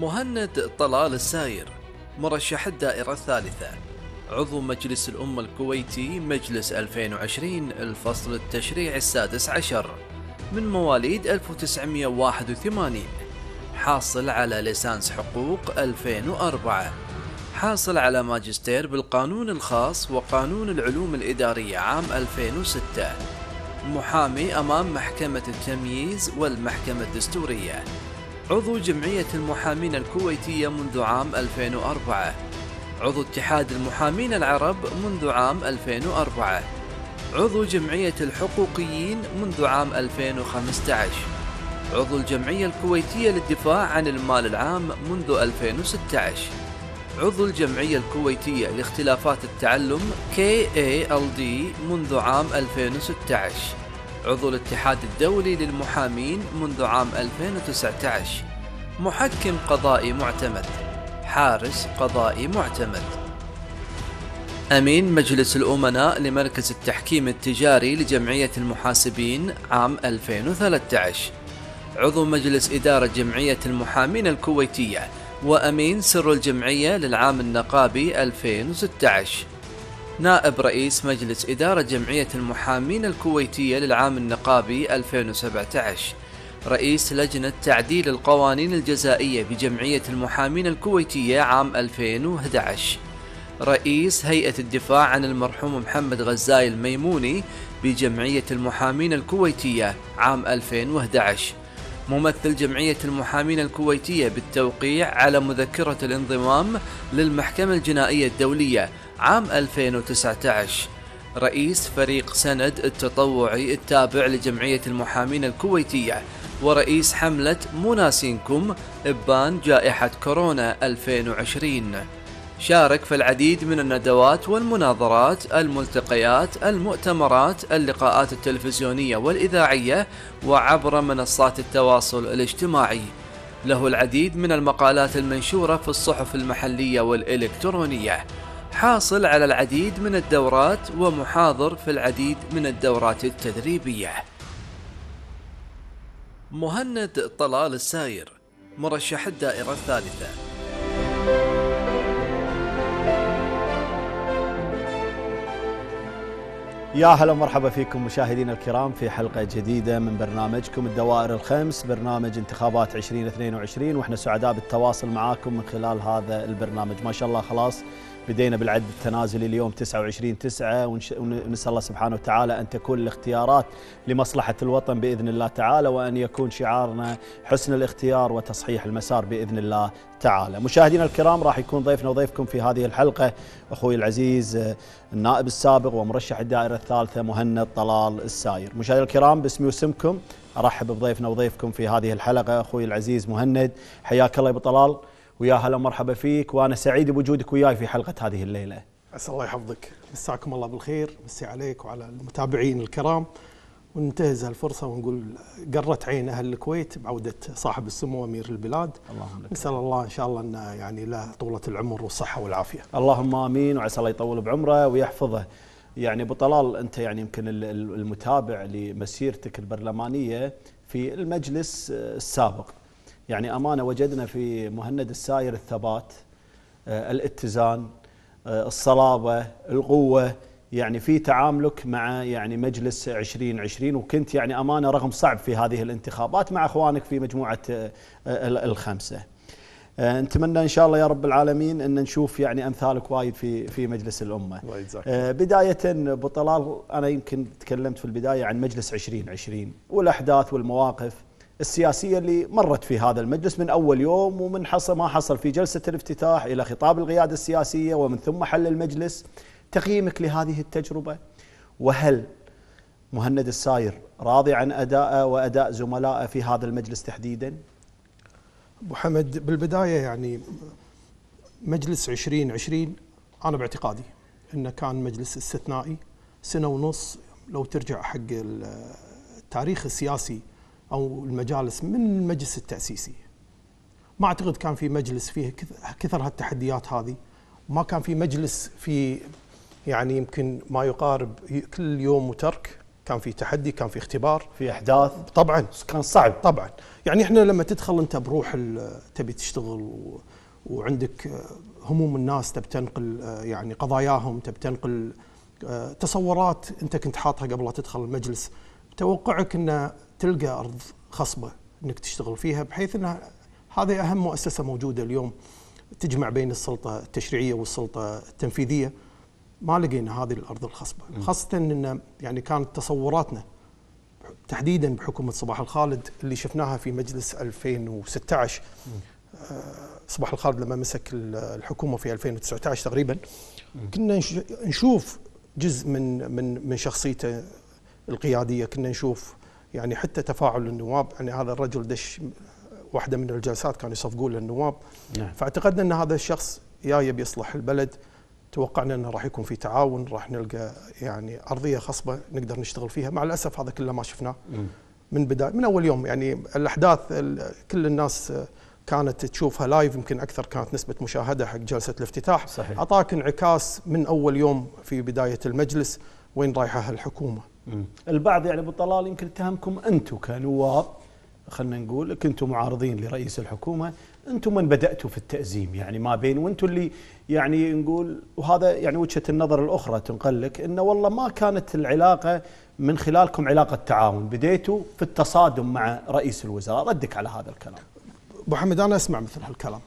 مهند طلال الساير مرشح الدائرة الثالثة عضو مجلس الأمة الكويتي مجلس 2020 الفصل التشريعي السادس عشر من مواليد 1981 حاصل على ليسانس حقوق 2004 حاصل على ماجستير بالقانون الخاص وقانون العلوم الإدارية عام 2006 محامي أمام محكمة التمييز والمحكمة الدستورية عضو جمعية المحامين الكويتية منذ عام 2004 عضو اتحاد المحامين العرب منذ عام 2004 عضو جمعية الحقوقيين منذ عام 2015 عضو الجمعية الكويتية للدفاع عن المال العام منذ 2016 عضو الجمعية الكويتية لاختلافات التعلم KALD منذ عام 2016 عضو الاتحاد الدولي للمحامين منذ عام 2019 محكم قضائي معتمد حارس قضائي معتمد أمين مجلس الأمناء لمركز التحكيم التجاري لجمعية المحاسبين عام 2013 عضو مجلس إدارة جمعية المحامين الكويتية وأمين سر الجمعية للعام النقابي 2016 نائب رئيس مجلس إدارة جمعية المحامين الكويتية للعام النقابي 2017 رئيس لجنة تعديل القوانين الجزائية بجمعية المحامين الكويتية عام 2011 رئيس هيئة الدفاع عن المرحوم محمد غزاي الميموني بجمعية المحامين الكويتية عام 2011 ممثل جمعية المحامين الكويتية بالتوقيع على مذكرة الانضمام للمحكمة الجنائية الدولية عام 2019 رئيس فريق سند التطوعي التابع لجمعية المحامين الكويتية ورئيس حملة مناسينكم إبان جائحة كورونا 2020 شارك في العديد من الندوات والمناظرات الملتقيات المؤتمرات اللقاءات التلفزيونية والإذاعية وعبر منصات التواصل الاجتماعي له العديد من المقالات المنشورة في الصحف المحلية والإلكترونية حاصل على العديد من الدورات ومحاضر في العديد من الدورات التدريبية مهند طلال الساير مرشح الدائرة الثالثة يا هلا ومرحبا فيكم مشاهدينا الكرام في حلقة جديدة من برنامجكم الدوائر الخمس برنامج انتخابات 2022 واحنا سعداء بالتواصل معاكم من خلال هذا البرنامج ما شاء الله خلاص بدينا بالعد التنازلي اليوم 29 9 ونسال الله سبحانه وتعالى ان تكون الاختيارات لمصلحه الوطن باذن الله تعالى وان يكون شعارنا حسن الاختيار وتصحيح المسار باذن الله تعالى. مشاهدينا الكرام راح يكون ضيفنا وضيفكم في هذه الحلقه اخوي العزيز آه، النائب السابق ومرشح الدائره الثالثه مهند طلال الساير. مشاهدينا الكرام باسمي واسمكم ارحب بضيفنا وضيفكم في هذه الحلقه اخوي العزيز مهند حياك الله يا ابو طلال. ويا هلا ومرحبا فيك وانا سعيد بوجودك وياي في حلقه هذه الليله. عسى الله يحفظك، مساكم الله بالخير، مسي عليك وعلى المتابعين الكرام وننتهز هالفرصه ونقول قرت عين اهل الكويت بعوده صاحب السمو امير البلاد اللهم نسال الله ان شاء الله انه يعني له طوله العمر والصحه والعافيه. اللهم امين وعسى الله يطول بعمره ويحفظه. يعني ابو طلال انت يعني يمكن المتابع لمسيرتك البرلمانيه في المجلس السابق يعني أمانة وجدنا في مهند الساير الثبات آه، الاتزان آه، الصلابة القوة يعني في تعاملك مع يعني مجلس 2020 وكنت يعني أمانة رغم صعب في هذه الانتخابات مع أخوانك في مجموعة آه، الخمسة نتمنى ان شاء الله يا رب العالمين ان نشوف يعني امثالك وايد في في مجلس الامه. الله يجزاك. بدايه ابو طلال انا يمكن تكلمت في البدايه عن مجلس 2020 والاحداث والمواقف السياسية اللي مرت في هذا المجلس من أول يوم ومن حصل ما حصل في جلسة الافتتاح إلى خطاب القيادة السياسية ومن ثم حل المجلس تقييمك لهذه التجربة وهل مهند الساير راضي عن ادائه وأداء زملائه في هذا المجلس تحديدا؟ أبو حمد بالبداية يعني مجلس 2020 أنا باعتقادي أنه كان مجلس استثنائي سنة ونص لو ترجع حق التاريخ السياسي او المجالس من المجلس التاسيسي ما اعتقد كان في مجلس فيه كثر هالتحديات هذه ما كان في مجلس في يعني يمكن ما يقارب كل يوم وترك كان في تحدي كان في اختبار في احداث طبعا كان صعب طبعا يعني احنا لما تدخل انت بروح تبي تشتغل و... وعندك آه، هموم الناس تبي تنقل آه، يعني قضاياهم تبي تنقل آه، تصورات انت كنت حاطها قبل لا تدخل المجلس توقعك ان تلقى ارض خصبه انك تشتغل فيها بحيث ان هذه اهم مؤسسه موجوده اليوم تجمع بين السلطه التشريعيه والسلطه التنفيذيه ما لقينا هذه الارض الخصبه خاصه ان يعني كانت تصوراتنا تحديدا بحكومه صباح الخالد اللي شفناها في مجلس 2016 آه، صباح الخالد لما مسك الحكومه في 2019 تقريبا كنا نشوف جزء من من من شخصيته القياديه كنا نشوف يعني حتى تفاعل النواب يعني هذا الرجل دش واحده من الجلسات كانوا يصفقون للنواب نعم. فاعتقدنا ان هذا الشخص يا يبي يصلح البلد توقعنا انه راح يكون في تعاون راح نلقى يعني ارضيه خصبه نقدر نشتغل فيها مع الاسف هذا كله ما شفناه من بدايه من اول يوم يعني الاحداث كل الناس كانت تشوفها لايف يمكن اكثر كانت نسبه مشاهده حق جلسه الافتتاح صحيح. اعطاك انعكاس من اول يوم في بدايه المجلس وين رايحه الحكومه البعض يعني ابو طلال يمكن اتهمكم انتم كنواب خلينا نقول كنتم معارضين لرئيس الحكومه انتم من بداتوا في التازيم يعني ما بين وانتم اللي يعني نقول وهذا يعني وجهه النظر الاخرى تنقل لك انه والله ما كانت العلاقه من خلالكم علاقه تعاون بديتوا في التصادم مع رئيس الوزراء ردك على هذا الكلام ابو حمد انا اسمع مثل هالكلام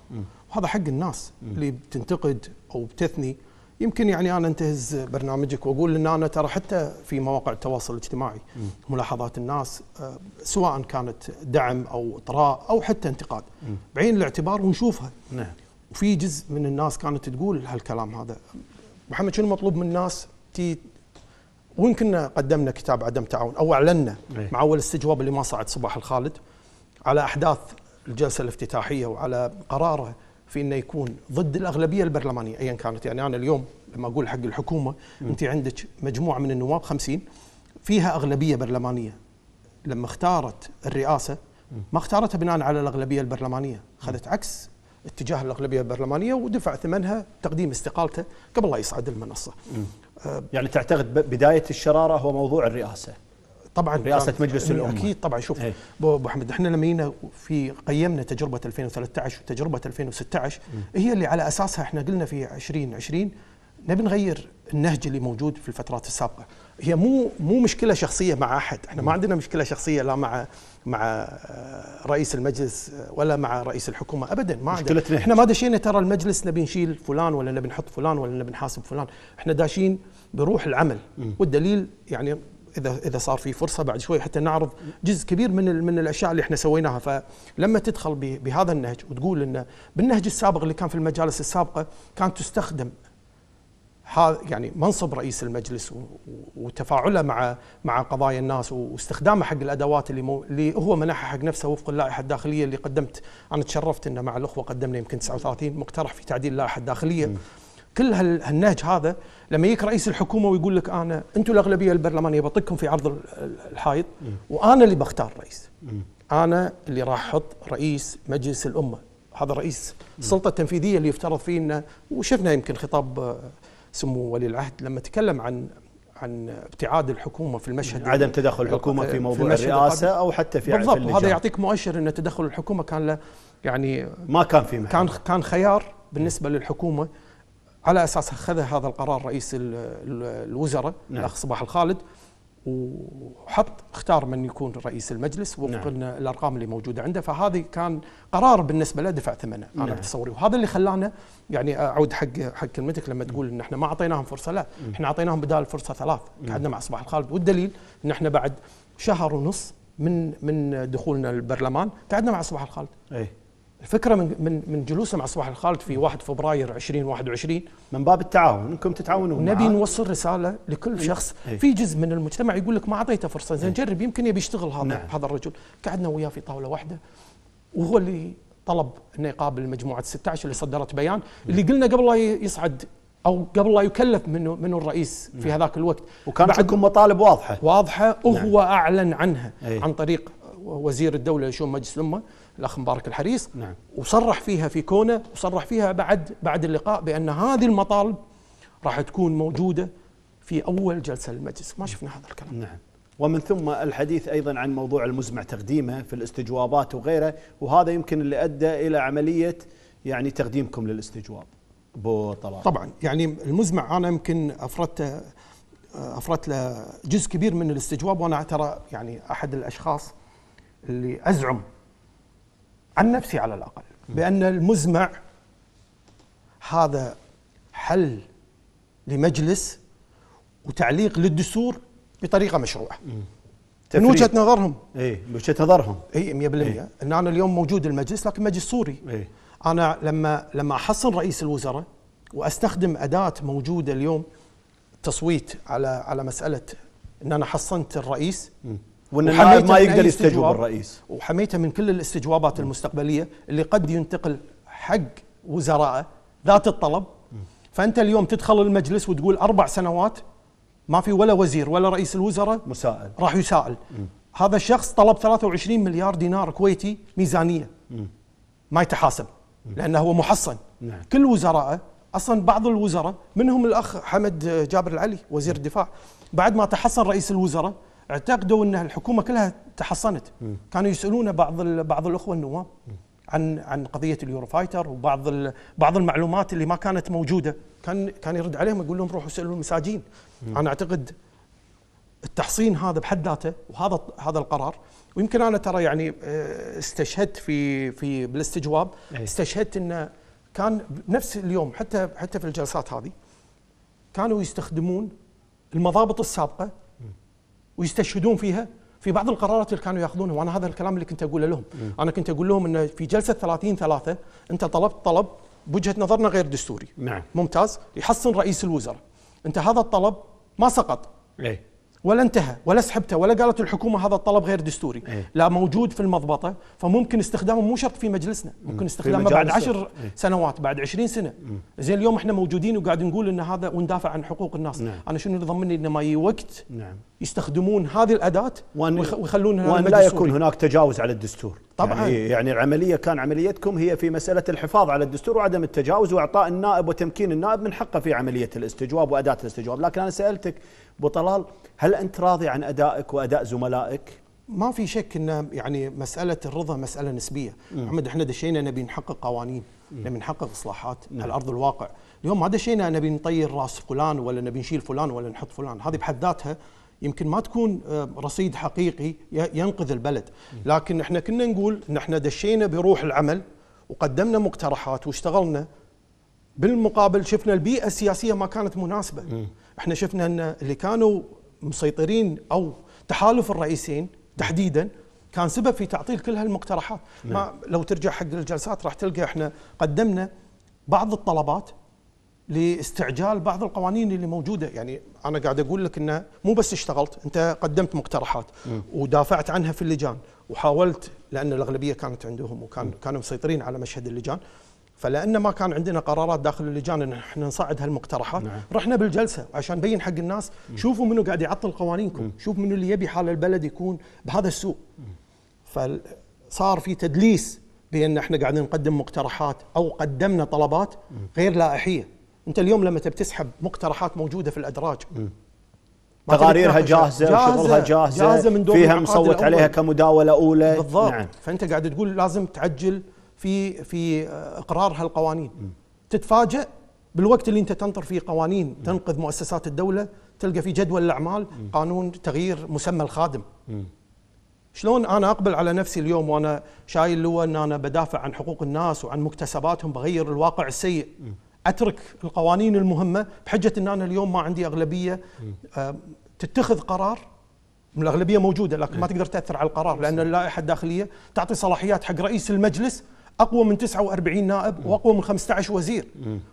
وهذا حق الناس اللي بتنتقد او بتثني يمكن يعني انا انتهز برنامجك واقول ان انا ترى حتى في مواقع التواصل الاجتماعي م. ملاحظات الناس آه، سواء كانت دعم او اطراء او حتى انتقاد م. بعين الاعتبار ونشوفها نعم وفي جزء من الناس كانت تقول هالكلام هذا محمد شنو مطلوب من الناس تي وان كنا قدمنا كتاب عدم تعاون او اعلنا إيه. مع اول استجواب اللي ما صعد صباح الخالد على احداث الجلسه الافتتاحيه وعلى قراره في انه يكون ضد الاغلبيه البرلمانيه ايا كانت يعني انا اليوم لما اقول حق الحكومه انت عندك مجموعه من النواب 50 فيها اغلبيه برلمانيه لما اختارت الرئاسه ما اختارتها بناء على الاغلبيه البرلمانيه اخذت عكس اتجاه الاغلبيه البرلمانيه ودفع ثمنها تقديم استقالته قبل لا يصعد المنصه آه، يعني تعتقد بدايه الشراره هو موضوع الرئاسه طبعا رئاسه مجلس الامه اكيد طبعا شوف إيه. ابو محمد احنا لما جينا في قيمنا تجربه 2013 وتجربه 2016 هي اللي على اساسها احنا قلنا في 2020 نبي نغير النهج اللي موجود في الفترات السابقه هي مو مو مشكله شخصيه مع احد احنا ما عندنا مشكله شخصيه لا مع مع آه، رئيس المجلس آه، ولا مع رئيس الحكومه ابدا ما مشكلتنا احنا ما داشين ترى المجلس نبي نشيل فلان ولا نبي نحط فلان ولا نبي نحاسب فلان احنا داشين بروح العمل والدليل يعني اذا اذا صار في فرصه بعد شوي حتى نعرض جزء كبير من من الاشياء اللي احنا سويناها فلما تدخل بهذا النهج وتقول ان بالنهج السابق اللي كان في المجالس السابقه كانت تستخدم يعني منصب رئيس المجلس وتفاعله مع مع قضايا الناس واستخدامه حق الادوات اللي, مو اللي هو منحها حق نفسه وفق اللائحه الداخليه اللي قدمت انا تشرفت انه مع الاخوه قدمنا يمكن 39 مقترح في تعديل اللائحه الداخليه كل هالنهج هذا لما يجيك رئيس الحكومه ويقول لك انا انتم الاغلبيه البرلمانيه بطقكم في عرض الحائط وانا اللي بختار رئيس انا اللي راح احط رئيس مجلس الامه هذا رئيس السلطه التنفيذيه اللي يفترض فيه انه وشفنا يمكن خطاب آه، سمو ولي العهد لما تكلم عن عن ابتعاد الحكومه في المشهد عدم تدخل الحكومه في آه، موضوع في الرئاسه او حتى في بالضبط هذا يعطيك مؤشر ان تدخل الحكومه كان له يعني ما كان في محل. كان كان خيار بالنسبه للحكومه على اساس اخذ هذا القرار رئيس الوزراء نعم. الاخ صباح الخالد وحط اختار من يكون رئيس المجلس وفق نعم. الارقام اللي موجوده عنده فهذه كان قرار بالنسبه له دفع ثمنه نعم. انا بتصوري وهذا اللي خلانا يعني اعود حق حق كلمتك لما تقول ان احنا ما اعطيناهم فرصه لا احنا اعطيناهم بدال الفرصه ثلاث قعدنا مع صباح الخالد والدليل ان احنا بعد شهر ونص من من دخولنا البرلمان قعدنا مع صباح الخالد أيه؟ الفكره من من من جلوسه مع صباح الخالد في 1 فبراير 2021 من باب التعاون انكم تتعاونون نبي نوصل رساله لكل شخص في جزء من المجتمع يقول لك ما اعطيته فرصه زين جرب يمكن يبي يشتغل هذا نعم. هذا الرجل قعدنا وياه في طاوله واحده وهو اللي طلب انه يقابل مجموعه 16 اللي صدرت بيان نعم. اللي قلنا قبل لا يصعد او قبل لا يكلف منه منه الرئيس في نعم. هذاك الوقت وكان عندكم مطالب واضحه واضحه وهو نعم. اعلن عنها عن طريق وزير الدوله لشؤون مجلس الامه الاخ مبارك الحريص نعم. وصرح فيها في كونه وصرح فيها بعد بعد اللقاء بان هذه المطالب راح تكون موجوده في اول جلسه للمجلس ما شفنا هذا الكلام نعم ومن ثم الحديث ايضا عن موضوع المزمع تقديمه في الاستجوابات وغيره وهذا يمكن اللي ادى الى عمليه يعني تقديمكم للاستجواب بو طلال طبعا يعني المزمع انا يمكن افردته افردت له جزء كبير من الاستجواب وانا ترى يعني احد الاشخاص اللي ازعم عن نفسي على الأقل بأن المزمع هذا حل لمجلس وتعليق للدستور بطريقه مشروعه إيه، من وجهه نظرهم اي من وجهه نظرهم اي 100% إيه؟ ان انا اليوم موجود المجلس لكن مجلس سوري إيه؟ انا لما لما احصن رئيس الوزراء واستخدم اداه موجوده اليوم تصويت على على مساله ان انا حصنت الرئيس م. وان النائب ما يقدر يستجوب الرئيس وحميته من كل الاستجوابات المستقبليه اللي قد ينتقل حق وزراءه ذات الطلب فانت اليوم تدخل المجلس وتقول اربع سنوات ما في ولا وزير ولا رئيس الوزراء مسائل راح يسائل م. هذا الشخص طلب 23 مليار دينار كويتي ميزانيه م. ما يتحاسب م. لانه هو محصن نعم. كل وزراء اصلا بعض الوزراء منهم الاخ حمد جابر العلي وزير الدفاع بعد ما تحصن رئيس الوزراء اعتقدوا ان الحكومه كلها تحصنت م. كانوا يسالون بعض بعض الاخوه النواب عن عن قضيه اليورو فايتر وبعض بعض المعلومات اللي ما كانت موجوده كان كان يرد عليهم يقول لهم روحوا اسالوا المساجين م. انا اعتقد التحصين هذا بحد ذاته وهذا هذا القرار ويمكن انا ترى يعني آه، استشهدت في في بالاستجواب إيه. استشهدت انه كان نفس اليوم حتى حتى في الجلسات هذه كانوا يستخدمون المضابط السابقه ويستشهدون فيها في بعض القرارات اللي كانوا ياخذونها وانا هذا الكلام اللي كنت اقوله لهم م. انا كنت اقول لهم ان في جلسه 30 3 انت طلبت طلب بوجهه نظرنا غير دستوري نعم ممتاز يحصن رئيس الوزراء انت هذا الطلب ما سقط ايه ولا انتهى ولا سحبته ولا قالت الحكومه هذا الطلب غير دستوري إيه؟ لا موجود في المضبطه فممكن استخدامه مو شرط في مجلسنا ممكن استخدامه بعد عشر إيه؟ سنوات بعد عشرين سنه زين اليوم احنا موجودين وقاعد نقول ان هذا وندافع عن حقوق الناس نعم. انا شنو اللي ضمني انه ما يجي وقت نعم يستخدمون هذه الاداه وان ويخلونها وان لا يكون هناك تجاوز على الدستور طبعا يعني, يعني العمليه كان عمليتكم هي في مساله الحفاظ على الدستور وعدم التجاوز واعطاء النائب وتمكين النائب من حقه في عمليه الاستجواب واداه الاستجواب لكن انا سالتك بطلال هل انت راضي عن ادائك واداء زملائك ما في شك ان يعني مساله الرضا مساله نسبيه، محمد احنا دشينا نبي نحقق قوانين، نبي نحقق اصلاحات على نعم. ارض الواقع، اليوم ما دشينا نبي نطير راس فلان ولا نبي نشيل فلان ولا نحط فلان، هذه بحد ذاتها يمكن ما تكون آه، رصيد حقيقي ينقذ البلد لكن احنا كنا نقول ان احنا دشينا بروح العمل وقدمنا مقترحات واشتغلنا بالمقابل شفنا البيئه السياسيه ما كانت مناسبه احنا شفنا ان اللي كانوا مسيطرين او تحالف الرئيسين تحديدا كان سبب في تعطيل كل هالمقترحات ما لو ترجع حق الجلسات راح تلقى احنا قدمنا بعض الطلبات لاستعجال بعض القوانين اللي موجوده يعني انا قاعد اقول لك انه مو بس اشتغلت انت قدمت مقترحات م. ودافعت عنها في اللجان وحاولت لان الاغلبيه كانت عندهم وكان م. كانوا مسيطرين على مشهد اللجان فلان ما كان عندنا قرارات داخل اللجان ان احنا نصعد هالمقترحات نعم. رحنا بالجلسه عشان نبين حق الناس م. شوفوا منو قاعد يعطل قوانينكم م. شوف منو اللي يبي حال البلد يكون بهذا السوء فصار في تدليس بان احنا قاعدين نقدم مقترحات او قدمنا طلبات غير لائحيه انت اليوم لما تبي تسحب مقترحات موجوده في الادراج تقاريرها جاهزه, جاهزة وشغلها جاهزه, جاهزة من فيها مصوت عليها كمداوله اولى بالضبط نعم. فانت قاعد تقول لازم تعجل في في آه، اقرار هالقوانين م. تتفاجئ بالوقت اللي انت تنطر فيه قوانين م. تنقذ مؤسسات الدوله تلقى في جدول الاعمال م. قانون تغيير مسمى الخادم م. شلون انا اقبل على نفسي اليوم وانا شايل لو ان انا بدافع عن حقوق الناس وعن مكتسباتهم بغير الواقع السيء م. اترك القوانين المهمه بحجه ان انا اليوم ما عندي اغلبيه آه، تتخذ قرار الاغلبيه موجوده لكن ما تقدر تاثر على القرار لان اللائحه الداخليه تعطي صلاحيات حق رئيس المجلس اقوى من 49 نائب واقوى من 15 وزير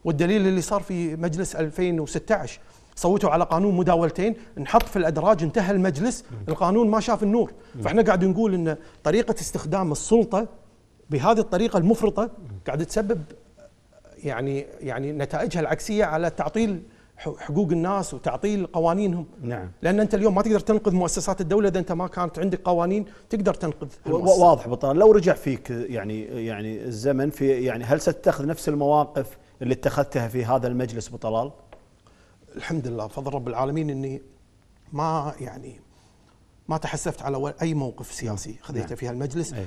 والدليل اللي صار في مجلس 2016 صوتوا على قانون مداولتين نحط في الادراج انتهى المجلس القانون ما شاف النور فاحنا قاعد نقول ان طريقه استخدام السلطه بهذه الطريقه المفرطه قاعد تسبب يعني يعني نتائجها العكسيه على تعطيل حقوق الناس وتعطيل قوانينهم نعم لان انت اليوم ما تقدر تنقذ مؤسسات الدوله اذا انت ما كانت عندك قوانين تقدر تنقذ واضح بطلان لو رجع فيك يعني يعني الزمن في يعني هل ستتخذ نفس المواقف اللي اتخذتها في هذا المجلس بطلال؟ الحمد لله فضل رب العالمين اني ما يعني ما تحسفت على اي موقف سياسي خذيته نعم. في هالمجلس إيه.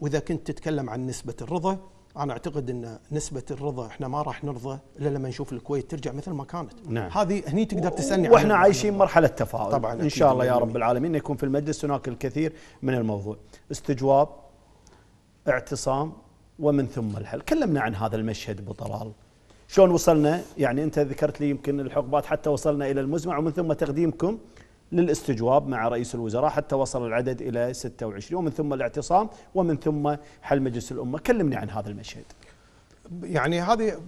واذا كنت تتكلم عن نسبه الرضا انا اعتقد ان نسبه الرضا احنا ما راح نرضى الا لما نشوف الكويت ترجع مثل ما كانت نعم. هذه هني تقدر تسالني واحنا عايشين مرحله تفاؤل طبعا ان شاء الله يا رب العالمين يكون في المجلس هناك الكثير من الموضوع استجواب اعتصام ومن ثم الحل كلمنا عن هذا المشهد ابو طلال شلون وصلنا يعني انت ذكرت لي يمكن الحقبات حتى وصلنا الى المزمع ومن ثم تقديمكم للاستجواب مع رئيس الوزراء حتى وصل العدد إلى 26 ومن ثم الاعتصام ومن ثم حل مجلس الأمة كلمني عن هذا المشهد يعني هذه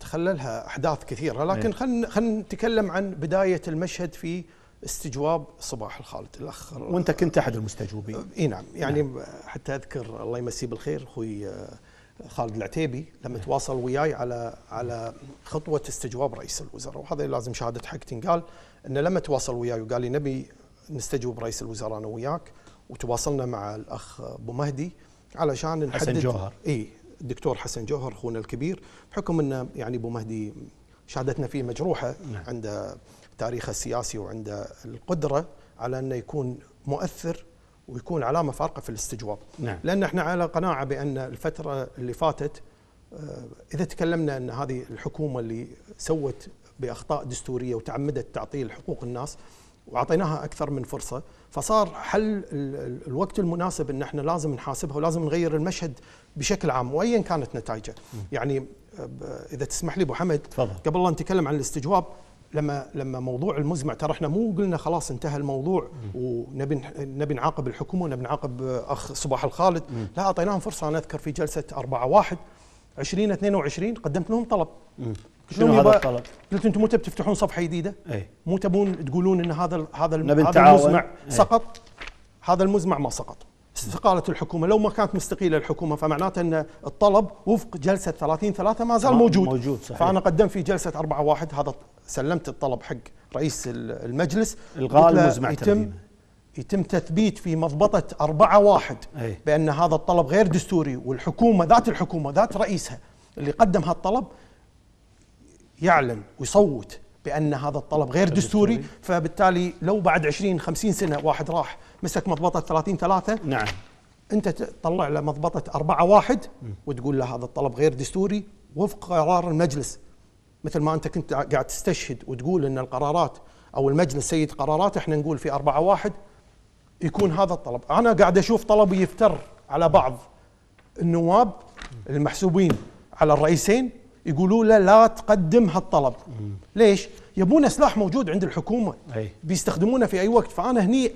تخللها أحداث كثيرة لكن خلينا إيه. خلينا نتكلم عن بداية المشهد في استجواب صباح الخالد الاخ وانت كنت احد المستجوبين اي نعم يعني نعم. حتى اذكر الله يمسيه بالخير اخوي آه، خالد العتيبي لما نعم. تواصل وياي على على خطوه استجواب رئيس الوزراء وهذا لازم شهاده حق تنقال انه لما تواصل وياي وقال لي نبي نستجوب رئيس الوزراء انا وياك وتواصلنا مع الاخ ابو مهدي علشان نحدد حسن جوهر اي الدكتور حسن جوهر اخونا الكبير بحكم انه يعني ابو مهدي شهادتنا فيه مجروحه نعم. عنده تاريخه السياسي وعنده القدره على انه يكون مؤثر ويكون علامه فارقه في الاستجواب نعم. لان احنا على قناعه بان الفتره اللي فاتت آه، اذا تكلمنا ان هذه الحكومه اللي سوت باخطاء دستوريه وتعمدت تعطيل حقوق الناس واعطيناها اكثر من فرصه فصار حل الوقت المناسب ان احنا لازم نحاسبها ولازم نغير المشهد بشكل عام وايا كانت نتائجه يعني آه، اذا تسمح لي ابو حمد فضل. قبل لا نتكلم عن الاستجواب لما لما موضوع المزمع ترى احنا مو قلنا خلاص انتهى الموضوع ونبي نبي نعاقب الحكومه ونبي نعاقب آه، اخ صباح الخالد م. لا اعطيناهم فرصه انا اذكر في جلسه 4 1 2022 قدمت لهم طلب شنو هذا الطلب؟ قلت انتم متى بتفتحون صفحه جديده؟ اي مو تبون تقولون ان هذا الـ هذا ال هذا المزمع ايه؟ سقط هذا المزمع ما سقط استقالت الحكومه لو ما كانت مستقيله الحكومه فمعناته ان الطلب وفق جلسه 30 3 ما زال موجود موجود صحيح. فانا قدمت في جلسه 4 1 هذا سلمت الطلب حق رئيس المجلس الغاء المزمع يتم يتم تثبيت في مضبطة أربعة واحد أي. بأن هذا الطلب غير دستوري والحكومة ذات الحكومة ذات رئيسها اللي قدم هالطلب يعلن ويصوت بان هذا الطلب غير طيب، دستوري فبالتالي لو بعد 20 50 سنه واحد راح مسك مضبطه 30 3 نعم انت تطلع له مضبطه 4 1 وتقول له هذا الطلب غير دستوري وفق قرار المجلس مثل ما انت كنت قاعد تستشهد وتقول ان القرارات او المجلس سيد قرارات احنا نقول في 4 1 يكون هذا الطلب انا قاعد اشوف طلب يفتر على بعض النواب المحسوبين على الرئيسين يقولوا له لا تقدم هالطلب ليش يبون سلاح موجود عند الحكومه أي. بيستخدمونه في اي وقت فانا هني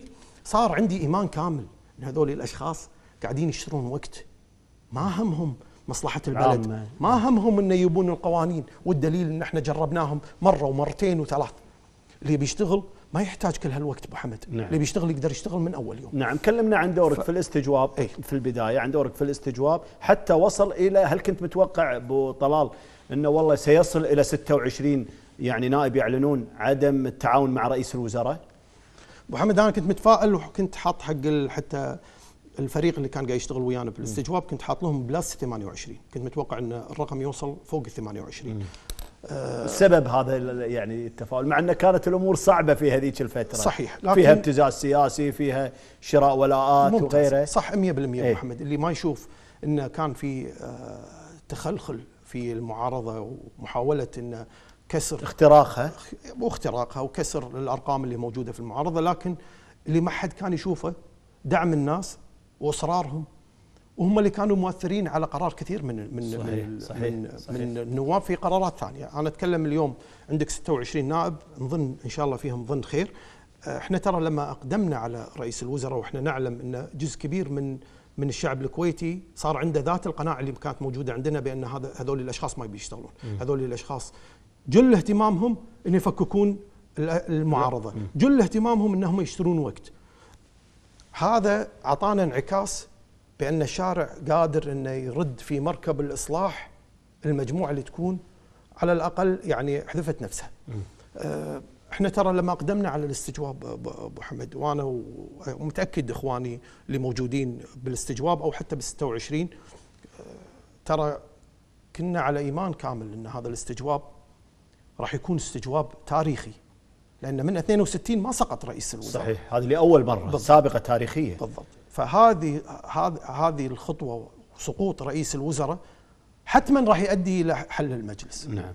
صار عندي ايمان كامل ان هذول الاشخاص قاعدين يشترون وقت ما همهم مصلحة البلد عم. ما همهم أن يبون القوانين والدليل أن احنا جربناهم مرة ومرتين وثلاث اللي بيشتغل ما يحتاج كل هالوقت ابو حمد نعم. اللي بيشتغل يقدر يشتغل من اول يوم نعم كلمنا عن دورك ف... في الاستجواب ايه؟ في البدايه عن دورك في الاستجواب حتى وصل الى هل كنت متوقع ابو طلال انه والله سيصل الى 26 يعني نائب يعلنون عدم التعاون مع رئيس الوزراء ابو حمد انا كنت متفائل وكنت حاط حق حتى الفريق اللي كان قاعد يشتغل ويانا في الاستجواب كنت حاط لهم بلس 28 كنت متوقع ان الرقم يوصل فوق ال 28 سبب هذا يعني التفاؤل مع أن كانت الأمور صعبة في هذيك الفترة صحيح لكن فيها ابتزاز سياسي فيها شراء ولاءات وغيره صح 100% ايه؟ محمد اللي ما يشوف أنه كان في آه، تخلخل في المعارضة ومحاولة أنه كسر اختراقها واختراقها وكسر الارقام اللي موجوده في المعارضه لكن اللي ما حد كان يشوفه دعم الناس واصرارهم وهم اللي كانوا مؤثرين على قرار كثير من من صحيح من, صحيح من, صحيح من النواب في قرارات ثانيه، انا اتكلم اليوم عندك 26 نائب نظن ان شاء الله فيهم ظن خير، آه، احنا ترى لما اقدمنا على رئيس الوزراء واحنا نعلم ان جزء كبير من من الشعب الكويتي صار عنده ذات القناعه اللي كانت موجوده عندنا بان هذا هذول الاشخاص ما يبي يشتغلون، هذول الاشخاص جل اهتمامهم ان يفككون المعارضه، جل اهتمامهم انهم يشترون وقت. هذا اعطانا انعكاس بان الشارع قادر انه يرد في مركب الاصلاح المجموعه اللي تكون على الاقل يعني حذفت نفسها. آه، احنا ترى لما قدمنا على الاستجواب ابو حمد وانا ومتاكد اخواني اللي موجودين بالاستجواب او حتى بال 26 آه، ترى كنا على ايمان كامل ان هذا الاستجواب راح يكون استجواب تاريخي لان من 62 ما سقط رئيس الوزراء صحيح هذه لاول مره بالضبط. سابقه تاريخيه بالضبط فهذه هذه الخطوه وسقوط رئيس الوزراء حتما راح يؤدي الى حل المجلس نعم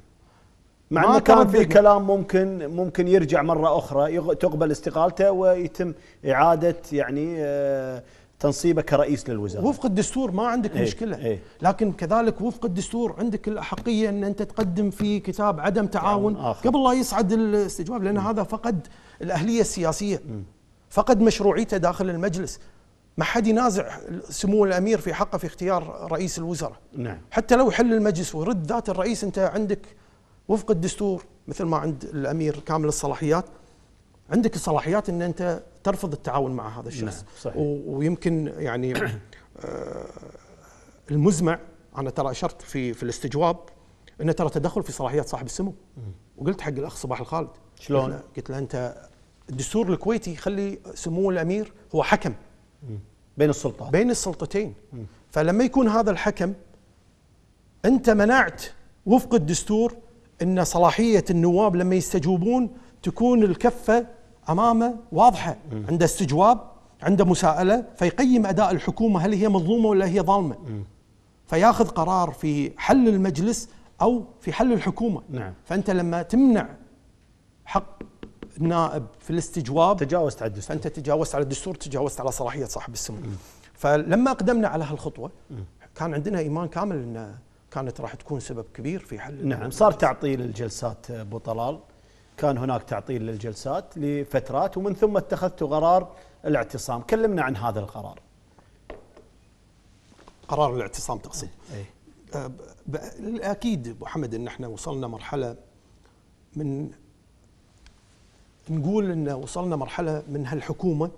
مع انه كان في كلام ممكن ممكن يرجع مره اخرى تقبل استقالته ويتم اعاده يعني آه، تنصيبه كرئيس للوزراء وفق الدستور ما عندك ايه مشكله ايه لكن كذلك وفق الدستور عندك الاحقيه ان انت تقدم في كتاب عدم تعاون آخر. قبل لا يصعد الاستجواب لان هذا فقد الاهليه السياسيه فقد مشروعيته داخل المجلس ما حد ينازع سمو الامير في حقه في اختيار رئيس الوزراء نعم حتى لو حل المجلس ويرد ذات الرئيس انت عندك وفق الدستور مثل ما عند الامير كامل الصلاحيات عندك الصلاحيات ان انت ترفض التعاون مع هذا الشخص نعم صحيح. ويمكن يعني آه المزمع انا ترى اشرت في في الاستجواب انه ترى تدخل في صلاحيات صاحب السمو وقلت حق الاخ صباح الخالد شلون؟ قلت له انت الدستور الكويتي يخلي سمو الامير هو حكم بين السلطات بين السلطتين فلما يكون هذا الحكم انت منعت وفق الدستور ان صلاحيه النواب لما يستجوبون تكون الكفه امامه واضحه عنده استجواب عنده مساءله فيقيم اداء الحكومه هل هي مظلومه ولا هي ظالمه فياخذ قرار في حل المجلس او في حل الحكومه نعم. فانت لما تمنع حق نائب في الاستجواب تجاوزت على الدستور انت تجاوزت على الدستور تجاوزت على صلاحيه صاحب السمو فلما قدمنا على هالخطوه كان عندنا ايمان كامل ان كانت راح تكون سبب كبير في حل نعم صار تعطيل الجلسات ابو طلال كان هناك تعطيل للجلسات لفترات ومن ثم اتخذت قرار الاعتصام كلمنا عن هذا القرار قرار الاعتصام تقصد اي إيه. أه، اكيد ابو حمد ان احنا وصلنا مرحله من نقول ان وصلنا مرحله من هالحكومه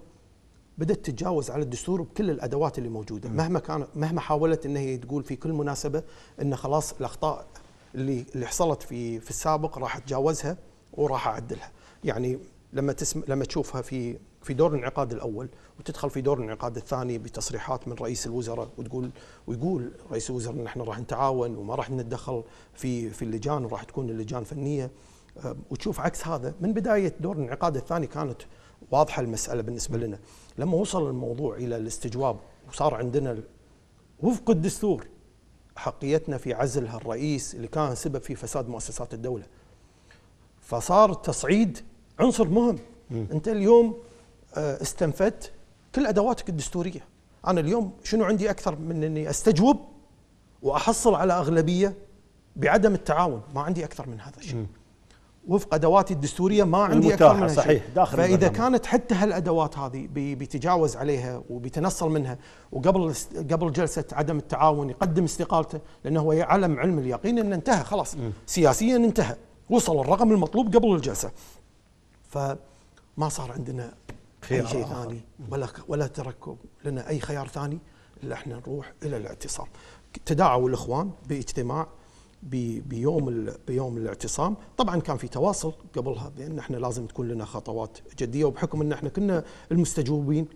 بدات تتجاوز على الدستور بكل الادوات اللي موجوده م. مهما كانت مهما حاولت ان هي تقول في كل مناسبه ان خلاص الاخطاء اللي اللي حصلت في في السابق راح اتجاوزها وراح اعدلها يعني لما تسم لما تشوفها في في دور الانعقاد الاول وتدخل في دور الانعقاد الثاني بتصريحات من رئيس الوزراء وتقول ويقول رئيس الوزراء ان احنا راح نتعاون وما راح نتدخل في في اللجان وراح تكون اللجان فنيه وتشوف عكس هذا من بدايه دور الانعقاد الثاني كانت واضحه المساله بالنسبه لنا لما وصل الموضوع الى الاستجواب وصار عندنا وفق الدستور حقيتنا في عزل هالرئيس اللي كان سبب في فساد مؤسسات الدوله فصار التصعيد عنصر مهم م. انت اليوم أه، استنفدت كل ادواتك الدستوريه انا اليوم شنو عندي اكثر من اني استجوب واحصل على اغلبيه بعدم التعاون ما عندي اكثر من هذا الشيء م. وفق ادواتي الدستوريه ما عندي اكثر من صحيح داخل فاذا البرنامج. كانت حتى هالادوات هذه بيتجاوز عليها وبيتنصل منها وقبل قبل جلسه عدم التعاون يقدم استقالته لانه هو يعلم علم اليقين انه انتهى خلاص م. سياسيا انتهى وصل الرقم المطلوب قبل الجلسه فما صار عندنا اي شيء ثاني ولا ولا تركب لنا اي خيار ثاني الا احنا نروح الى الاعتصام تداعوا الاخوان باجتماع بيوم بيوم الاعتصام طبعا كان في تواصل قبلها بان احنا لازم تكون لنا خطوات جديه وبحكم ان احنا كنا المستجوبين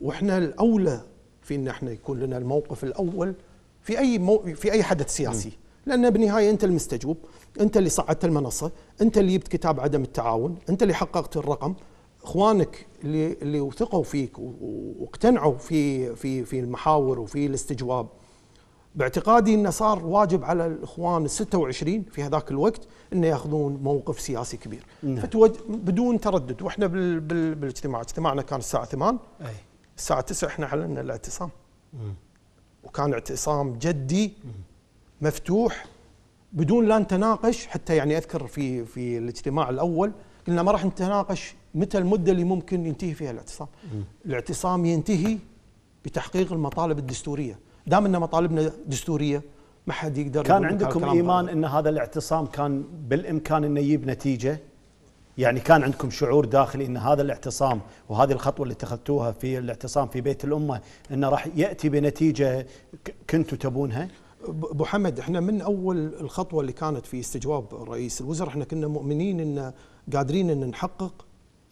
واحنا الاولى في ان احنا يكون لنا الموقف الاول في اي مو في اي حدث سياسي لان بالنهايه انت المستجوب انت اللي صعدت المنصه انت اللي جبت كتاب عدم التعاون انت اللي حققت الرقم اخوانك اللي اللي وثقوا فيك واقتنعوا في في في المحاور وفي الاستجواب باعتقادي انه صار واجب على الاخوان ال 26 في هذاك الوقت انه ياخذون موقف سياسي كبير نعم. فتوج... بدون تردد واحنا بال... بال... بالاجتماع اجتماعنا كان الساعه 8 أي. الساعه 9 احنا اعلنا الاعتصام مم. وكان اعتصام جدي مم. مفتوح بدون لا نتناقش حتى يعني اذكر في في الاجتماع الاول قلنا ما راح نتناقش متى المده اللي ممكن ينتهي فيها الاعتصام الاعتصام ينتهي بتحقيق المطالب الدستوريه دام ان مطالبنا دستوريه ما حد يقدر كان عندكم ايمان بقى. ان هذا الاعتصام كان بالامكان انه يجيب نتيجه يعني كان عندكم شعور داخلي ان هذا الاعتصام وهذه الخطوه اللي اتخذتوها في الاعتصام في بيت الامه انه راح ياتي بنتيجه كنتوا تبونها؟ ابو حمد احنا من اول الخطوه اللي كانت في استجواب رئيس الوزراء احنا كنا مؤمنين ان قادرين ان نحقق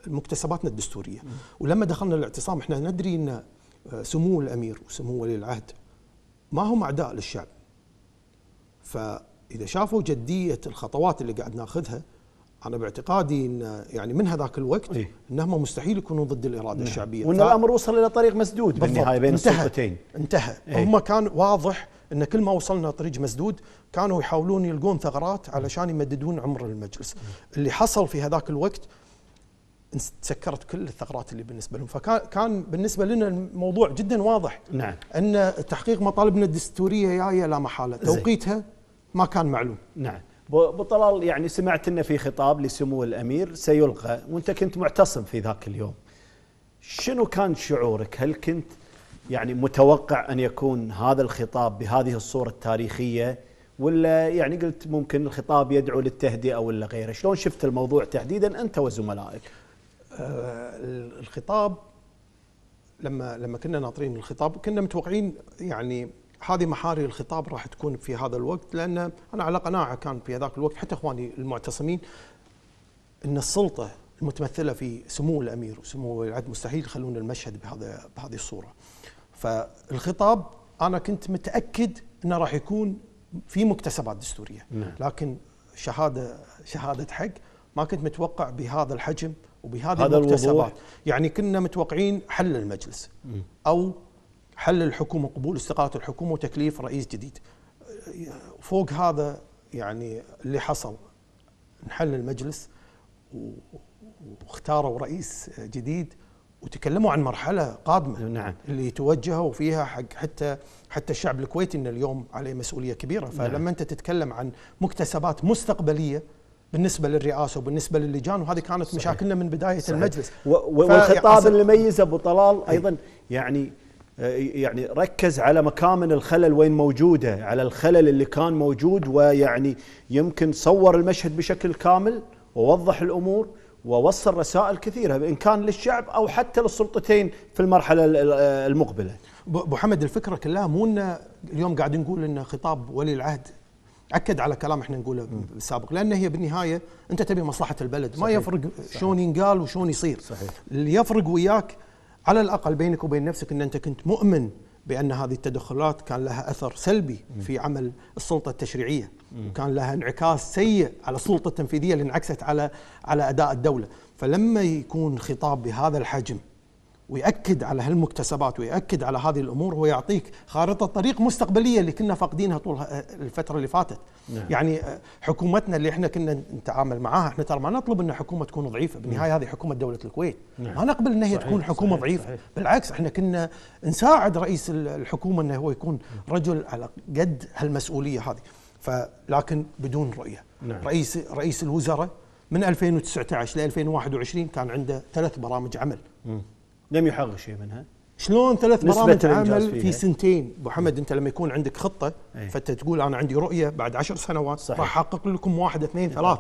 مكتسباتنا الدستوريه ولما دخلنا الاعتصام احنا ندري ان سمو الامير وسمو ولي العهد ما هم اعداء للشعب فاذا شافوا جديه الخطوات اللي قاعد ناخذها انا باعتقادي ان يعني من هذاك الوقت إيه؟ انهم مستحيل يكونوا ضد الاراده نعم. الشعبيه وان ف... الامر وصل الى طريق مسدود بالنهايه بين انتهى السلطتين انتهى إيه؟ هم كان واضح ان كل ما وصلنا طريق مسدود كانوا يحاولون يلقون ثغرات علشان يمددون عمر المجلس إيه. اللي حصل في هذاك الوقت تسكرت كل الثغرات اللي بالنسبه لهم فكان كان بالنسبه لنا الموضوع جدا واضح نعم ان تحقيق مطالبنا الدستوريه جايه لا محاله توقيتها ما كان معلوم نعم بطلال طلال يعني سمعت انه في خطاب لسمو الامير سيلقى وانت كنت معتصم في ذاك اليوم شنو كان شعورك هل كنت يعني متوقع ان يكون هذا الخطاب بهذه الصوره التاريخيه ولا يعني قلت ممكن الخطاب يدعو للتهدئه ولا غيره شلون شفت الموضوع تحديدا انت وزملائك آه، الخطاب لما لما كنا ناطرين الخطاب كنا متوقعين يعني هذه محاري الخطاب راح تكون في هذا الوقت لان انا على قناعه كان في هذاك الوقت حتى اخواني المعتصمين ان السلطه المتمثله في سمو الامير وسمو العد مستحيل يخلون المشهد بهذا بهذه الصوره. فالخطاب انا كنت متاكد انه راح يكون في مكتسبات دستوريه، نعم. لكن شهاده شهاده حق ما كنت متوقع بهذا الحجم وبهذه المكتسبات يعني كنا متوقعين حل المجلس أو حل الحكومة قبول استقالة الحكومة وتكليف رئيس جديد فوق هذا يعني اللي حصل نحل المجلس واختاروا رئيس جديد وتكلموا عن مرحله قادمه نعم اللي توجهوا فيها حق حتى حتى الشعب الكويتي ان اليوم عليه مسؤوليه كبيره نعم. فلما نعم. انت تتكلم عن مكتسبات مستقبليه بالنسبه للرئاسه وبالنسبه للجان وهذه كانت صحيح. مشاكلنا من بدايه صحيح. المجلس والخطاب اللي ميز ابو طلال إيه. ايضا يعني آه، يعني ركز على مكامن الخلل وين موجوده على الخلل اللي كان موجود ويعني يمكن صور المشهد بشكل كامل ووضح الامور ووصل رسائل كثيره ان كان للشعب او حتى للسلطتين في المرحله المقبله ابو حمد الفكره كلها مو ان اليوم قاعد نقول ان خطاب ولي العهد اكد على كلام احنا نقوله سابق لان هي بالنهايه انت تبي مصلحه البلد صحيح. ما يفرق شلون ينقال وشلون يصير صحيح. اللي يفرق وياك على الاقل بينك وبين نفسك ان انت كنت مؤمن بان هذه التدخلات كان لها اثر سلبي م. في عمل السلطه التشريعيه م. وكان لها انعكاس سيء على السلطه التنفيذيه اللي انعكست على على اداء الدوله فلما يكون خطاب بهذا الحجم ويأكد على هالمكتسبات ويأكد على هذه الأمور ويعطيك خارطة طريق مستقبلية اللي كنا فاقدينها طول آه، الفترة اللي فاتت نعم. يعني آه، حكومتنا اللي احنا كنا نتعامل معاها احنا ترى ما نطلب ان حكومة تكون ضعيفة بالنهاية نعم. هذه حكومة دولة الكويت نعم. ما نقبل ان هي صحيح تكون حكومة صحيح ضعيفة صحيح بالعكس احنا كنا نساعد رئيس الحكومة انه هو يكون رجل على قد هالمسؤولية هذه لكن بدون رؤية نعم. رئيس رئيس الوزراء من 2019 ل 2021 كان عنده ثلاث برامج عمل م. لم يحقق شيء منها شلون ثلاث برامج عمل في سنتين ابو حمد انت لما يكون عندك خطه فانت تقول انا عندي رؤيه بعد عشر سنوات صحيح. راح احقق لكم واحد اثنين ثلاث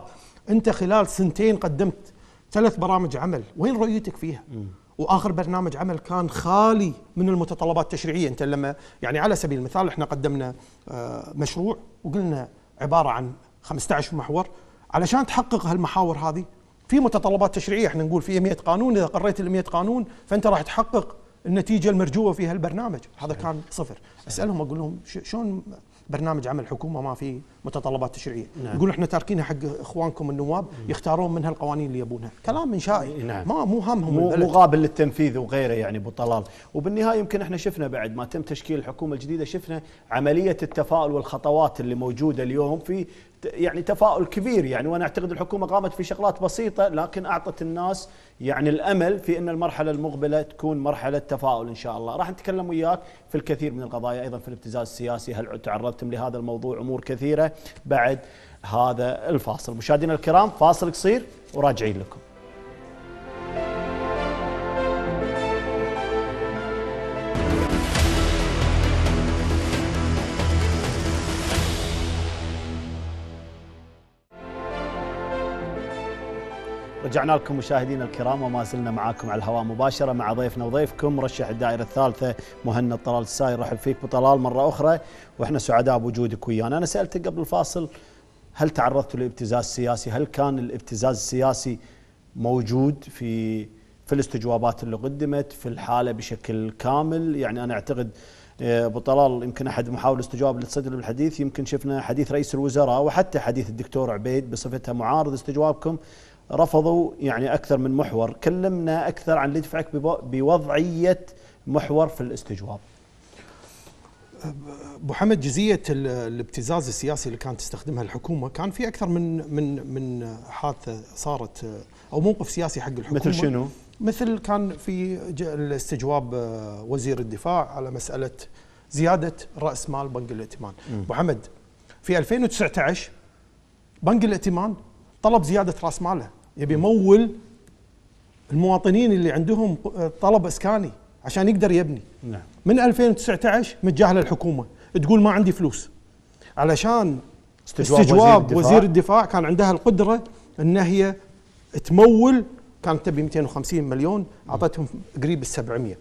انت خلال سنتين قدمت ثلاث برامج عمل وين رؤيتك فيها مم. واخر برنامج عمل كان خالي من المتطلبات التشريعيه انت لما يعني على سبيل المثال احنا قدمنا آه، مشروع وقلنا عباره عن 15 محور علشان تحقق هالمحاور هذه في متطلبات تشريعيه احنا نقول في 100 قانون اذا قريت ال 100 قانون فانت راح تحقق النتيجه المرجوه في هالبرنامج هذا كان صفر اسالهم اقول لهم شلون برنامج عمل حكومه ما في متطلبات تشريعيه نعم. يقول احنا تاركينها حق اخوانكم النواب مم. يختارون منها القوانين اللي يبونها كلام انشائي نعم. ما مو همهم مو مقابل للتنفيذ وغيره يعني ابو طلال وبالنهايه يمكن احنا شفنا بعد ما تم تشكيل الحكومه الجديده شفنا عمليه التفاؤل والخطوات اللي موجوده اليوم في يعني تفاؤل كبير يعني وانا اعتقد الحكومه قامت في شغلات بسيطه لكن اعطت الناس يعني الامل في ان المرحله المقبله تكون مرحله تفاؤل ان شاء الله، راح نتكلم وياك في الكثير من القضايا ايضا في الابتزاز السياسي، هل تعرضتم لهذا الموضوع امور كثيره بعد هذا الفاصل، مشاهدينا الكرام فاصل قصير وراجعين لكم. رجعنا لكم مشاهدينا الكرام وما زلنا معاكم على الهواء مباشره مع ضيفنا وضيفكم مرشح الدائره الثالثه مهند طلال الساي رحب فيك طلال مره اخرى واحنا سعداء بوجودك ويانا انا سالتك قبل الفاصل هل تعرضت للابتزاز السياسي هل كان الابتزاز السياسي موجود في في الاستجوابات اللي قدمت في الحاله بشكل كامل يعني انا اعتقد آه، ابو طلال يمكن احد محاول استجواب للصدر بالحديث يمكن شفنا حديث رئيس الوزراء وحتى حديث الدكتور عبيد بصفتها معارض استجوابكم رفضوا يعني أكثر من محور كلمنا أكثر عن لدفعك بوضعية محور في الاستجواب محمد جزئية الابتزاز السياسي اللي كانت تستخدمها الحكومة كان في أكثر من من من حادثة صارت أو موقف سياسي حق الحكومة مثل شنو؟ مثل كان في الاستجواب آه، وزير الدفاع على مسألة زيادة رأس مال بنك الائتمان ابو محمد في 2019 بنك الائتمان طلب زيادة رأس ماله يبي يمول المواطنين اللي عندهم طلب اسكاني عشان يقدر يبني نعم. من 2019 متجاهله الحكومه تقول ما عندي فلوس علشان استجواب, استجواب وزير, الدفاع. وزير الدفاع كان عندها القدره ان هي تمول كانت تبي 250 مليون اعطتهم قريب ال 700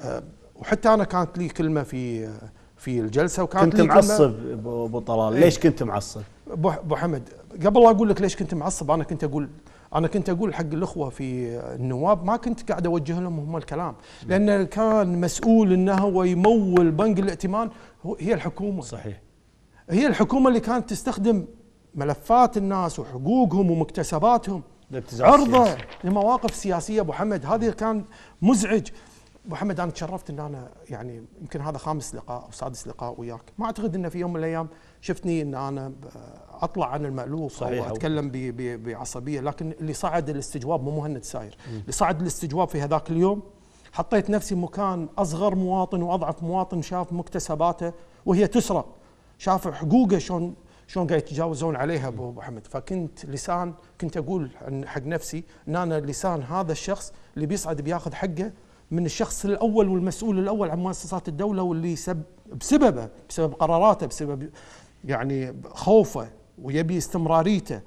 أه، وحتى انا كانت لي كلمه في في الجلسه وكانت كنت معصب ابو طلال إيه. ليش كنت معصب ابو حمد قبل لا اقول لك ليش كنت معصب انا كنت اقول انا كنت اقول حق الاخوه في النواب ما كنت قاعد اوجه لهم هم الكلام لان كان مسؤول انه هو يمول بنك الائتمان هي الحكومه صحيح هي الحكومه اللي كانت تستخدم ملفات الناس وحقوقهم ومكتسباتهم عرضه لمواقف سياسيه ابو حمد هذه كان مزعج محمد انا تشرفت ان انا يعني يمكن هذا خامس لقاء او سادس لقاء وياك، ما اعتقد ان في يوم من الايام شفتني ان انا اطلع عن المالوف صحيح او اتكلم بعصبيه، لكن اللي صعد الاستجواب مو مهند ساير، اللي صعد الاستجواب في هذاك اليوم حطيت نفسي مكان اصغر مواطن واضعف مواطن شاف مكتسباته وهي تسرق، شاف حقوقه شلون شلون قاعد يتجاوزون عليها ابو محمد فكنت لسان كنت اقول حق نفسي ان انا لسان هذا الشخص اللي بيصعد بياخذ حقه من الشخص الاول والمسؤول الاول عن مؤسسات الدوله واللي سب بسببه بسبب قراراته بسبب يعني خوفه ويبي استمراريته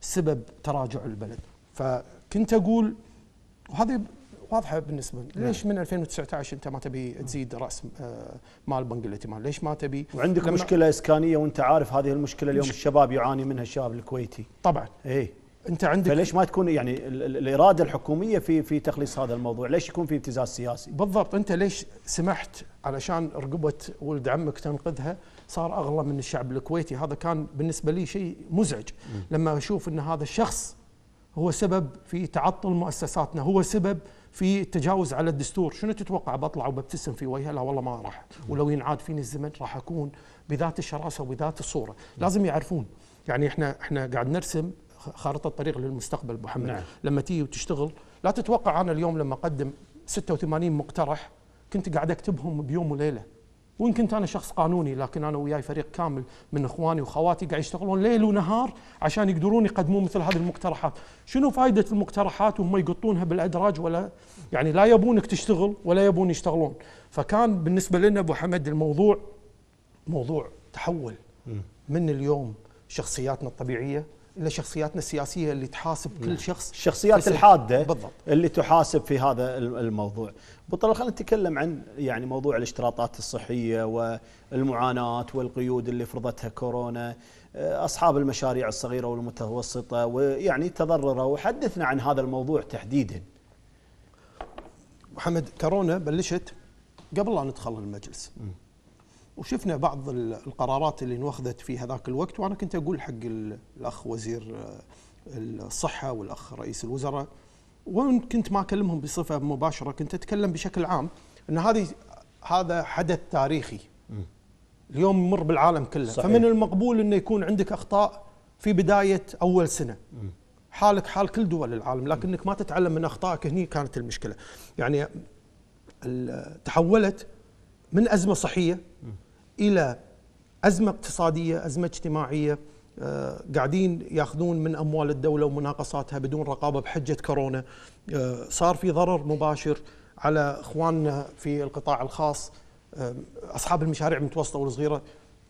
سبب تراجع البلد فكنت اقول وهذه واضحه بالنسبه لي. ليش نعم. من 2019 انت ما تبي تزيد راس آه، مال بنك الائتمان؟ ليش ما تبي وعندك مشكله اسكانيه وانت عارف هذه المشكله اليوم الشباب يعاني منها الشباب الكويتي طبعا اي انت عندك فليش ما تكون يعني الاراده الحكوميه في في تخليص هذا الموضوع؟ ليش يكون في ابتزاز سياسي؟ بالضبط انت ليش سمحت علشان رقبه ولد عمك تنقذها صار اغلى من الشعب الكويتي، هذا كان بالنسبه لي شيء مزعج م. لما اشوف ان هذا الشخص هو سبب في تعطل مؤسساتنا، هو سبب في التجاوز على الدستور، شنو تتوقع بطلع وببتسم في وجهه؟ لا والله ما راح، ولو ينعاد فيني الزمن راح اكون بذات الشراسه وبذات الصوره، لازم يعرفون يعني احنا احنا قاعد نرسم خارطه طريق للمستقبل ابو محمد نعم. لما تيجي وتشتغل لا تتوقع انا اليوم لما اقدم 86 مقترح كنت قاعد اكتبهم بيوم وليله وان كنت انا شخص قانوني لكن انا وياي فريق كامل من اخواني وخواتي قاعد يشتغلون ليل ونهار عشان يقدرون يقدمون مثل هذه المقترحات، شنو فائده المقترحات وهم يقطونها بالادراج ولا يعني لا يبونك تشتغل ولا يبون يشتغلون، فكان بالنسبه لنا ابو حمد الموضوع موضوع تحول من اليوم شخصياتنا الطبيعيه لشخصياتنا السياسيه اللي تحاسب نعم. كل شخص الشخصيات الحاده بالضبط اللي تحاسب في هذا الموضوع بطل طلال خلينا نتكلم عن يعني موضوع الاشتراطات الصحيه والمعاناه والقيود اللي فرضتها كورونا اصحاب المشاريع الصغيره والمتوسطه ويعني تضرروا وحدثنا عن هذا الموضوع تحديدا محمد كورونا بلشت قبل لا ندخل المجلس م. وشفنا بعض القرارات اللي انوخذت في هذاك الوقت وانا كنت اقول حق الاخ وزير آه، الصحه والاخ رئيس الوزراء وان كنت ما اكلمهم بصفه مباشره كنت اتكلم بشكل عام ان هذه هذا حدث تاريخي اليوم يمر بالعالم كله صحيح. فمن المقبول انه يكون عندك اخطاء في بدايه اول سنه حالك حال كل دول العالم لكنك ما تتعلم من اخطائك هني كانت المشكله يعني تحولت من ازمه صحيه الى ازمه اقتصاديه، ازمه اجتماعيه آه، قاعدين ياخذون من اموال الدوله ومناقصاتها بدون رقابه بحجه كورونا آه، صار في ضرر مباشر على اخواننا في القطاع الخاص آه، اصحاب المشاريع المتوسطه والصغيره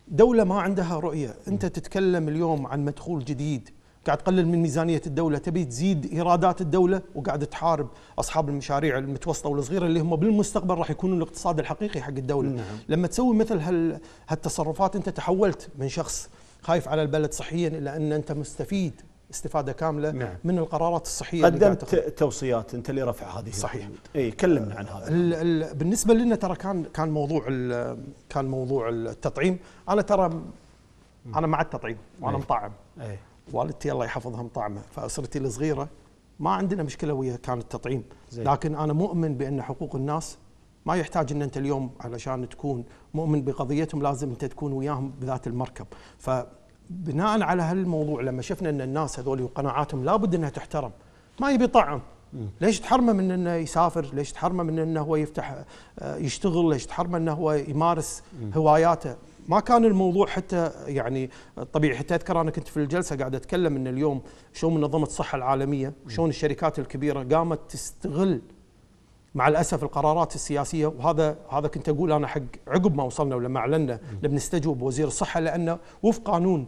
دوله ما عندها رؤيه انت تتكلم اليوم عن مدخول جديد قاعد تقلل من ميزانيه الدوله تبي تزيد ايرادات الدوله وقاعد تحارب اصحاب المشاريع المتوسطه والصغيره اللي هم بالمستقبل راح يكونون الاقتصاد الحقيقي حق الدوله نعم. لما تسوي مثل هال هالتصرفات انت تحولت من شخص خايف على البلد صحيا الى ان انت مستفيد استفاده كامله نعم. من القرارات الصحيه قدمت توصيات انت اللي رفع هذه صحيح اي كلمنا عن هذا الـ الـ بالنسبه لنا ترى كان كان موضوع كان موضوع التطعيم انا ترى انا مع التطعيم وانا مطعم أي. والدتي الله يحفظها مطعمه فاسرتي الصغيره ما عندنا مشكله ويا كان التطعيم زي. لكن انا مؤمن بان حقوق الناس ما يحتاج ان انت اليوم علشان تكون مؤمن بقضيتهم لازم انت تكون وياهم بذات المركب فبناء على هالموضوع لما شفنا ان الناس هذول وقناعاتهم لابد انها تحترم ما يبي طعم ليش تحرمه من انه يسافر؟ ليش تحرمه من انه هو يفتح آه، يشتغل؟ ليش تحرمه انه هو يمارس هواياته؟ ما كان الموضوع حتى يعني طبيعي حتى اذكر انا كنت في الجلسه قاعد اتكلم ان اليوم شلون منظمه الصحه العالميه وشلون الشركات الكبيره قامت تستغل مع الاسف القرارات السياسيه وهذا هذا كنت اقول انا حق عقب ما وصلنا ولما اعلنا لما نستجوب وزير الصحه لانه وفق قانون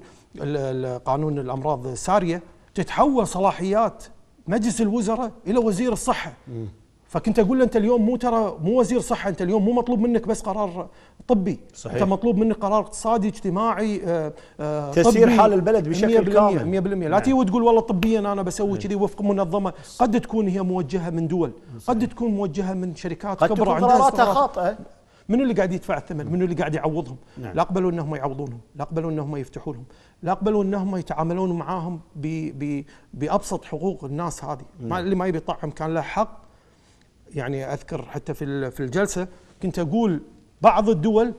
قانون الامراض الساريه تتحول صلاحيات مجلس الوزراء الى وزير الصحه فكنت اقول له انت اليوم مو ترى مو وزير صحه انت اليوم مو مطلوب منك بس قرار طبي صحيح. انت مطلوب منك قرار اقتصادي اجتماعي آآ آه، آه، تسير طبي. حال البلد بشكل كامل 100% لا نعم. تي وتقول والله طبيا انا بسوي نعم. كذي وفق منظمه قد تكون هي موجهه من دول صحيح. قد تكون موجهه من شركات قد كبرى عندها قراراتها خاطئه منو اللي قاعد يدفع الثمن؟ منو اللي قاعد يعوضهم؟ نعم. لا قبلوا انهم يعوضونهم، لا قبلوا انهم يفتحوا لهم، لا قبلوا انهم يتعاملون معاهم بابسط حقوق الناس هذه، نعم. اللي ما يبي يطعم كان له حق يعني اذكر حتى في في الجلسه كنت اقول بعض الدول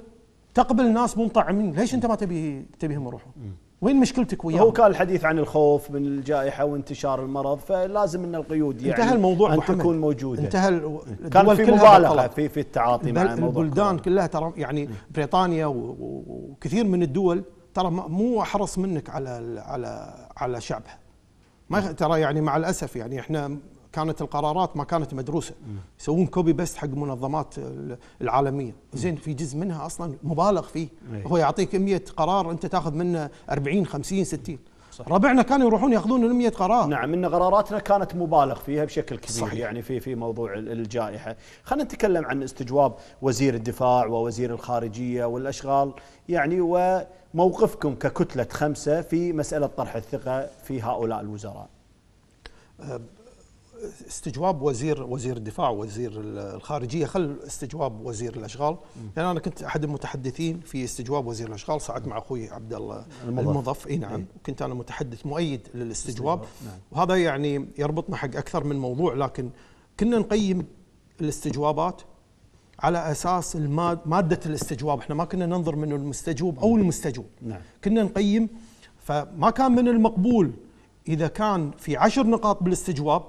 تقبل ناس منطعمين ليش انت ما تبي تبيهم يروحون؟ وين مشكلتك وياهم؟ هو كان الحديث عن الخوف من الجائحه وانتشار المرض فلازم ان القيود يعني انتهى الموضوع ان تكون موجوده انتهى كان في مبالغه في في التعاطي مع الموضوع البلدان كلها ترى يعني بريطانيا وكثير من الدول ترى مو احرص منك على على على شعبها ما ترى يعني مع الاسف يعني احنا كانت القرارات ما كانت مدروسه يسوون كوبي بيست حق منظمات العالميه زين في جزء منها اصلا مبالغ فيه إيه. هو يعطيك 100 قرار انت تاخذ منه 40 50 60 صحيح. ربعنا كانوا يروحون ياخذون 100 قرار نعم ان قراراتنا كانت مبالغ فيها بشكل كبير صحيح. يعني في في موضوع الجائحه خلينا نتكلم عن استجواب وزير الدفاع ووزير الخارجيه والاشغال يعني وموقفكم ككتله خمسه في مساله طرح الثقه في هؤلاء الوزراء أه، استجواب وزير وزير الدفاع وزير الخارجيه خل استجواب وزير الاشغال لان يعني انا كنت احد المتحدثين في استجواب وزير الاشغال صعد مع اخوي عبد الله المضف اي نعم إيه. كنت انا متحدث مؤيد للاستجواب نعم. وهذا يعني يربطنا حق اكثر من موضوع لكن كنا نقيم الاستجوابات على اساس الماد ماده الاستجواب احنا ما كنا ننظر من المستجوب او نعم. المستجوب نعم. كنا نقيم فما كان من المقبول اذا كان في عشر نقاط بالاستجواب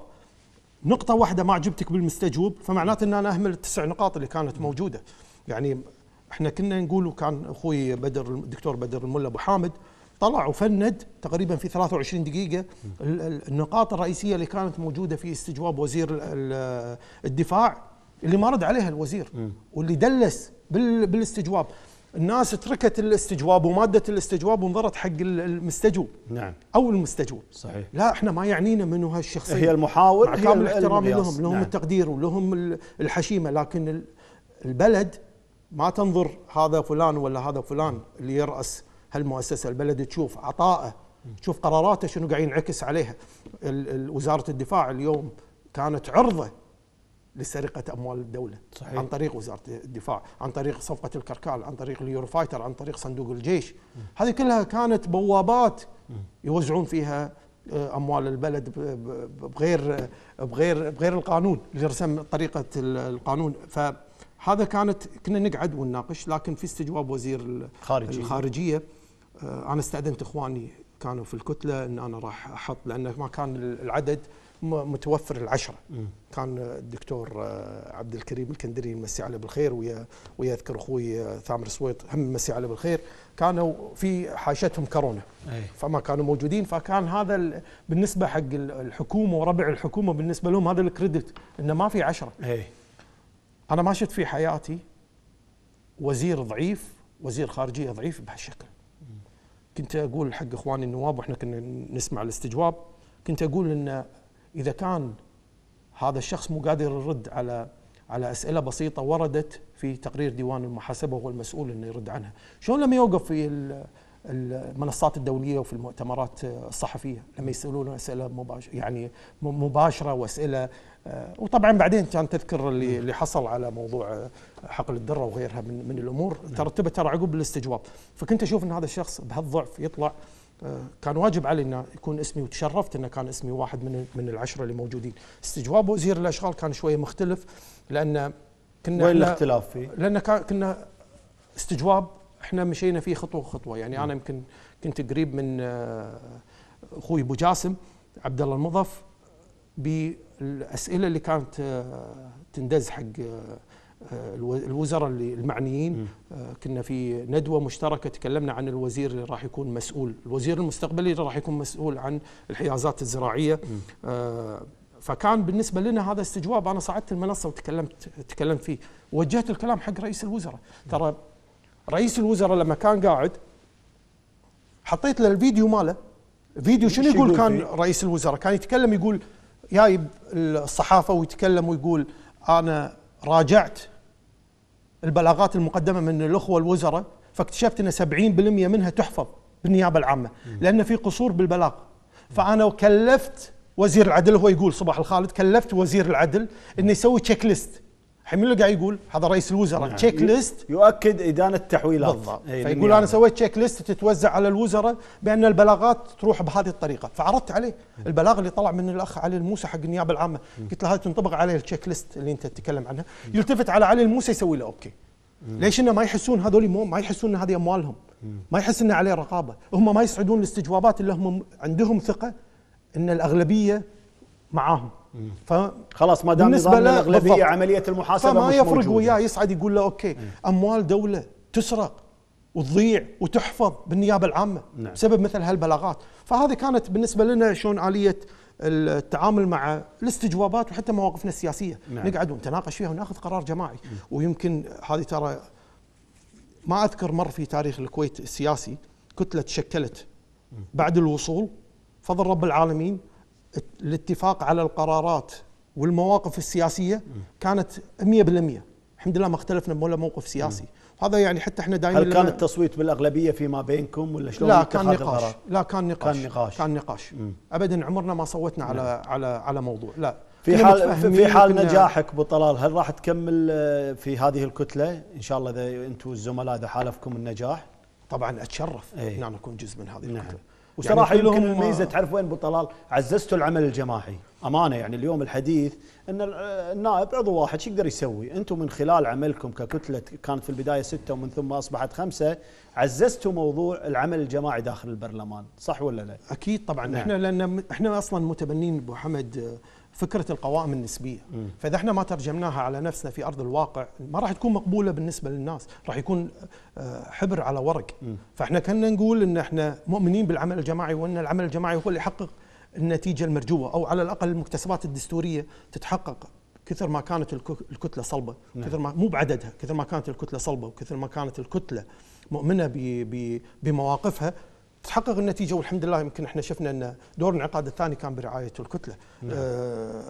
نقطة واحدة ما عجبتك بالمستجوب فمعناته ان انا اهمل التسع نقاط اللي كانت موجودة يعني احنا كنا نقول وكان اخوي بدر الدكتور بدر الملا ابو حامد طلع وفند تقريبا في 23 دقيقة النقاط الرئيسية اللي كانت موجودة في استجواب وزير الدفاع اللي ما رد عليها الوزير واللي دلس بالاستجواب الناس تركت الاستجواب وماده الاستجواب ونظرت حق المستجوب نعم او المستجوب صحيح لا احنا ما يعنينا منو هالشخصيه هي المحاور مع كامل الاحترام لهم لهم نعم. التقدير ولهم الحشيمه لكن البلد ما تنظر هذا فلان ولا هذا فلان اللي يراس هالمؤسسه البلد تشوف عطائه تشوف قراراته شنو قاعد ينعكس عليها وزاره الدفاع اليوم كانت عرضه لسرقه اموال الدوله صحيح. عن طريق وزاره الدفاع عن طريق صفقه الكركال عن طريق اليوروفايتر عن طريق صندوق الجيش م. هذه كلها كانت بوابات م. يوزعون فيها آه، اموال البلد بغير بغير بغير القانون لرسم طريقه القانون فهذا كانت كنا نقعد ونناقش لكن في استجواب وزير الخارجيه, الخارجيه انا استاذنت اخواني كانوا في الكتله ان انا راح احط لانه ما كان العدد متوفر العشرة م. كان الدكتور آه، عبد الكريم الكندري مسي عليه بالخير ويا ويذكر اخوي آه، ثامر سويط هم مسي عليه بالخير كانوا في حاشتهم كورونا فما كانوا موجودين فكان هذا بالنسبه حق الحكومه وربع الحكومه بالنسبه لهم هذا الكريدت انه ما في عشرة أي. انا ما شفت في حياتي وزير ضعيف وزير خارجيه ضعيف بهالشكل كنت اقول حق اخواني النواب واحنا كنا نسمع الاستجواب كنت اقول ان إذا كان هذا الشخص مو قادر يرد على على أسئلة بسيطة وردت في تقرير ديوان المحاسبة وهو المسؤول أنه يرد عنها شلون لما يوقف في المنصات الدولية وفي المؤتمرات الصحفية لما يسألون أسئلة مباشرة يعني مباشرة وأسئلة آه، وطبعا بعدين كان تذكر اللي, اللي حصل على موضوع آه، حقل الدره وغيرها من, من الامور ترتبت ترى عقب الاستجواب فكنت اشوف ان هذا الشخص بهالضعف يطلع كان واجب علي انه يكون اسمي وتشرفت انه كان اسمي واحد من من العشره اللي موجودين استجواب وزير الاشغال كان شويه مختلف لان كنا وين الاختلاف فيه لان كنا استجواب احنا مشينا فيه خطوه خطوه يعني م. انا يمكن كنت قريب من آه، اخوي ابو جاسم عبد الله المضف بالاسئله اللي كانت آه، تندز حق آه، آه، الوزراء المعنيين آه، كنا في ندوه مشتركه تكلمنا عن الوزير اللي راح يكون مسؤول الوزير المستقبلي اللي راح يكون مسؤول عن الحيازات الزراعيه آه، فكان بالنسبه لنا هذا استجواب انا صعدت المنصه وتكلمت تكلمت فيه وجهت الكلام حق رئيس الوزراء ترى رئيس الوزراء لما كان قاعد حطيت له الفيديو ماله فيديو شنو يقول كان رئيس الوزراء كان يتكلم يقول جايب الصحافه ويتكلم ويقول انا راجعت البلاغات المقدمه من الاخوه الوزراء فاكتشفت ان 70% منها تحفظ بالنيابه العامه لان في قصور بالبلاغ فانا كلفت وزير العدل هو يقول صباح الخالد كلفت وزير العدل انه يسوي تشيك ليست الحين اللي قاعد يقول هذا رئيس الوزراء نعم. تشيك ليست يؤكد ادانه التحويلات بالضبط إيه، فيقول انا سويت تشيك ليست تتوزع على الوزراء بان البلاغات تروح بهذه الطريقه فعرضت عليه البلاغ اللي طلع من الاخ علي الموسى حق النيابه العامه قلت له هذا تنطبق عليه التشيك ليست اللي انت تتكلم عنها يلتفت على علي الموسى يسوي له اوكي ليش انه ما يحسون هذول ما يحسون ان هذه اموالهم ما يحس انه عليه رقابه هم ما يصعدون الاستجوابات اللي هم عندهم ثقه ان الاغلبيه معاهم خلاص ما دام بالنسبه له الاغلبيه عمليه المحاسبه فما مش يفرق وياه يصعد يقول له اوكي اموال دوله تسرق وتضيع وتحفظ بالنيابه العامه نعم. بسبب مثل هالبلاغات فهذه كانت بالنسبه لنا شلون اليه التعامل مع الاستجوابات وحتى مواقفنا السياسيه نعم. نقعد ونتناقش فيها وناخذ قرار جماعي مم. ويمكن هذه ترى ما اذكر مر في تاريخ الكويت السياسي كتله تشكلت بعد الوصول فضل رب العالمين الاتفاق على القرارات والمواقف السياسيه كانت 100% الحمد لله ما اختلفنا ولا موقف سياسي هذا يعني حتى احنا دائما هل كان التصويت بالاغلبيه فيما بينكم ولا شلون لا كان نقاش لا كان نقاش كان نقاش كان نقاش ابدا عمرنا ما صوتنا على مم. نعم. على على موضوع لا في حال في حال نجاحك ابو طلال هل راح تكمل آه، في هذه الكتله ان شاء الله اذا انتم الزملاء اذا حالفكم النجاح؟ طبعا اتشرف ان ايه؟ انا اكون جزء من هذه نعم. الكتله نعم. يعني وصراحه يعني يمكن الميزه آه، تعرف وين ابو طلال عززتوا العمل الجماعي امانه يعني اليوم الحديث ان آه، النائب عضو واحد شو يقدر يسوي انتم من خلال عملكم ككتله كانت في البدايه سته ومن ثم اصبحت خمسه عززتوا موضوع العمل الجماعي داخل البرلمان صح ولا لا اكيد طبعا نعم. احنا لان احنا اصلا متبنين ابو حمد آه، فكره القوائم النسبيه فاذا احنا ما ترجمناها على نفسنا في ارض الواقع ما راح تكون مقبوله بالنسبه للناس راح يكون آه، حبر على ورق فاحنا كنا نقول ان احنا مؤمنين بالعمل الجماعي وان العمل الجماعي هو اللي يحقق النتيجه المرجوه او على الاقل المكتسبات الدستوريه تتحقق كثر ما كانت الكتله صلبه نعم. كثر ما مو بعددها كثر ما كانت الكتله صلبه وكثر ما كانت الكتله مؤمنه بمواقفها تحقق النتيجه والحمد لله يمكن احنا شفنا ان دور الانعقاد الثاني كان برعايه الكتله نعم. آه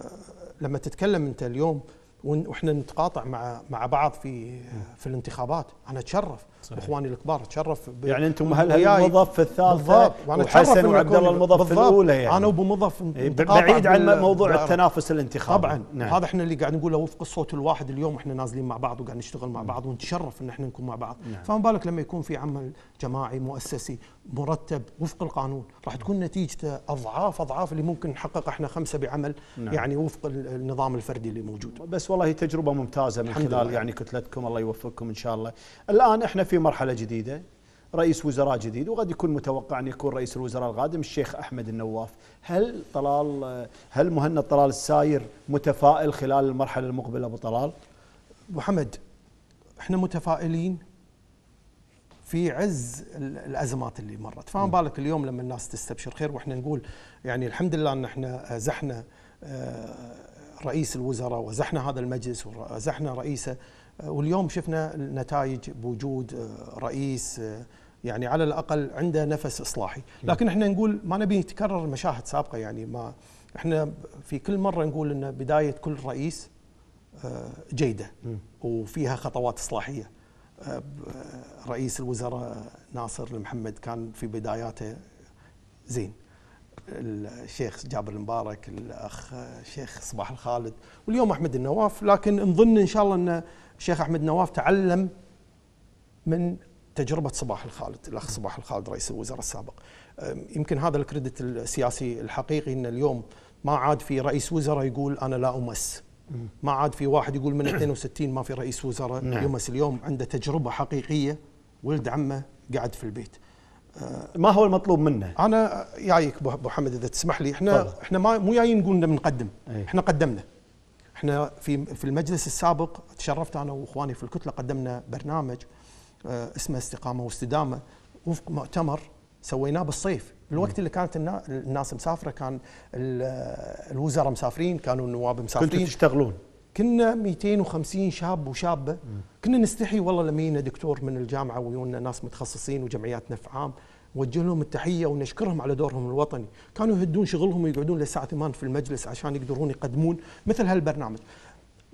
لما تتكلم انت اليوم واحنا نتقاطع مع مع بعض في في الانتخابات انا اتشرف صحيح. اخواني الكبار اتشرف يعني انتم هل المضف في الثالثه وحسن وعبد الله المضف في الاولى يعني انا وابو مضف إيه، بعيد عن موضوع التنافس الانتخابي طبعا نعم. هذا احنا اللي قاعد نقوله وفق الصوت الواحد اليوم احنا نازلين مع بعض وقاعد نشتغل مع نعم. بعض ونتشرف ان احنا نكون مع بعض نعم. فما بالك لما يكون في عمل جماعي مؤسسي مرتب وفق القانون راح تكون نتيجته اضعاف اضعاف اللي ممكن نحقق احنا خمسه بعمل نعم. يعني وفق النظام الفردي اللي موجود بس والله تجربه ممتازه من خلال يعني كتلتكم الله يوفقكم ان شاء الله الان احنا في في مرحلة جديدة رئيس وزراء جديد وقد يكون متوقع أن يكون رئيس الوزراء القادم الشيخ أحمد النواف هل طلال هل مهند طلال الساير متفائل خلال المرحلة المقبلة أبو طلال؟ محمد احنا متفائلين في عز الازمات اللي مرت فما بالك اليوم لما الناس تستبشر خير واحنا نقول يعني الحمد لله ان احنا زحنا آه، رئيس الوزراء وزحنا هذا المجلس وزحنا رئيسه واليوم شفنا نتائج بوجود آه، رئيس آه، يعني على الاقل عنده نفس اصلاحي، نعم. لكن احنا نقول ما نبي يتكرر مشاهد سابقه يعني ما احنا في كل مره نقول ان بدايه كل رئيس آه، جيده وفيها خطوات اصلاحيه. رئيس الوزراء ناصر المحمد كان في بداياته زين الشيخ جابر المبارك الاخ الشيخ صباح الخالد واليوم احمد النواف لكن نظن ان شاء الله ان الشيخ احمد النواف تعلم من تجربه صباح الخالد الاخ صباح الخالد رئيس الوزراء السابق يمكن هذا الكريدت السياسي الحقيقي ان اليوم ما عاد في رئيس وزراء يقول انا لا امس ما عاد في واحد يقول من 62 ما في رئيس وزراء نعم. يمس اليوم عنده تجربه حقيقيه ولد عمه قاعد في البيت ما هو المطلوب منه؟ انا جايك ابو حمد اذا تسمح لي احنا طبعا. احنا ما مو جايين نقول بنقدم أيه. احنا قدمنا احنا في في المجلس السابق تشرفت انا واخواني في الكتله قدمنا برنامج آه، اسمه استقامه واستدامه وفق مؤتمر سويناه بالصيف الوقت اللي كانت الناس مسافره كان الوزراء مسافرين كانوا النواب مسافرين كنتوا تشتغلون كنا 250 شاب وشابه كنا نستحي والله لما يجينا دكتور من الجامعه ويونا ناس متخصصين وجمعيات نفع عام نوجه لهم التحيه ونشكرهم على دورهم الوطني، كانوا يهدون شغلهم ويقعدون للساعه 8 في المجلس عشان يقدرون يقدمون مثل هالبرنامج.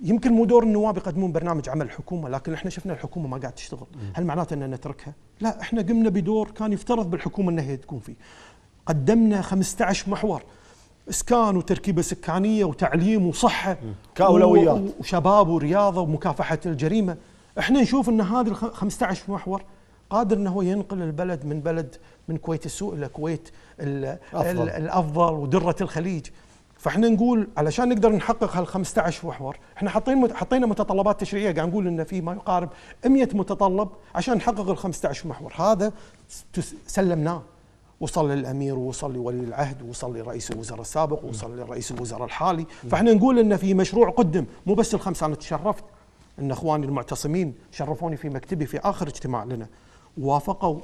يمكن مو دور النواب يقدمون برنامج عمل الحكومه لكن احنا شفنا الحكومه ما قاعد تشتغل، هل معناته ان نتركها؟ لا احنا قمنا بدور كان يفترض بالحكومه انها هي تكون فيه. قدمنا 15 محور اسكان وتركيبه سكانيه وتعليم وصحه كاولويات وشباب ورياضه ومكافحه الجريمه احنا نشوف ان هذه ال 15 محور قادر انه هو ينقل البلد من بلد من كويت السوء الى كويت الافضل, الأفضل ودره الخليج فاحنا نقول علشان نقدر نحقق هال 15 محور احنا حاطين حطينا متطلبات تشريعيه قاعد نقول ان في ما يقارب 100 متطلب عشان نحقق ال 15 محور هذا سلمناه وصل للامير ووصل لولي العهد ووصل لرئيس الوزراء السابق ووصل لرئيس الوزراء الحالي فاحنا نقول ان في مشروع قدم مو بس الخمسه انا تشرفت ان اخواني المعتصمين شرفوني في مكتبي في اخر اجتماع لنا ووافقوا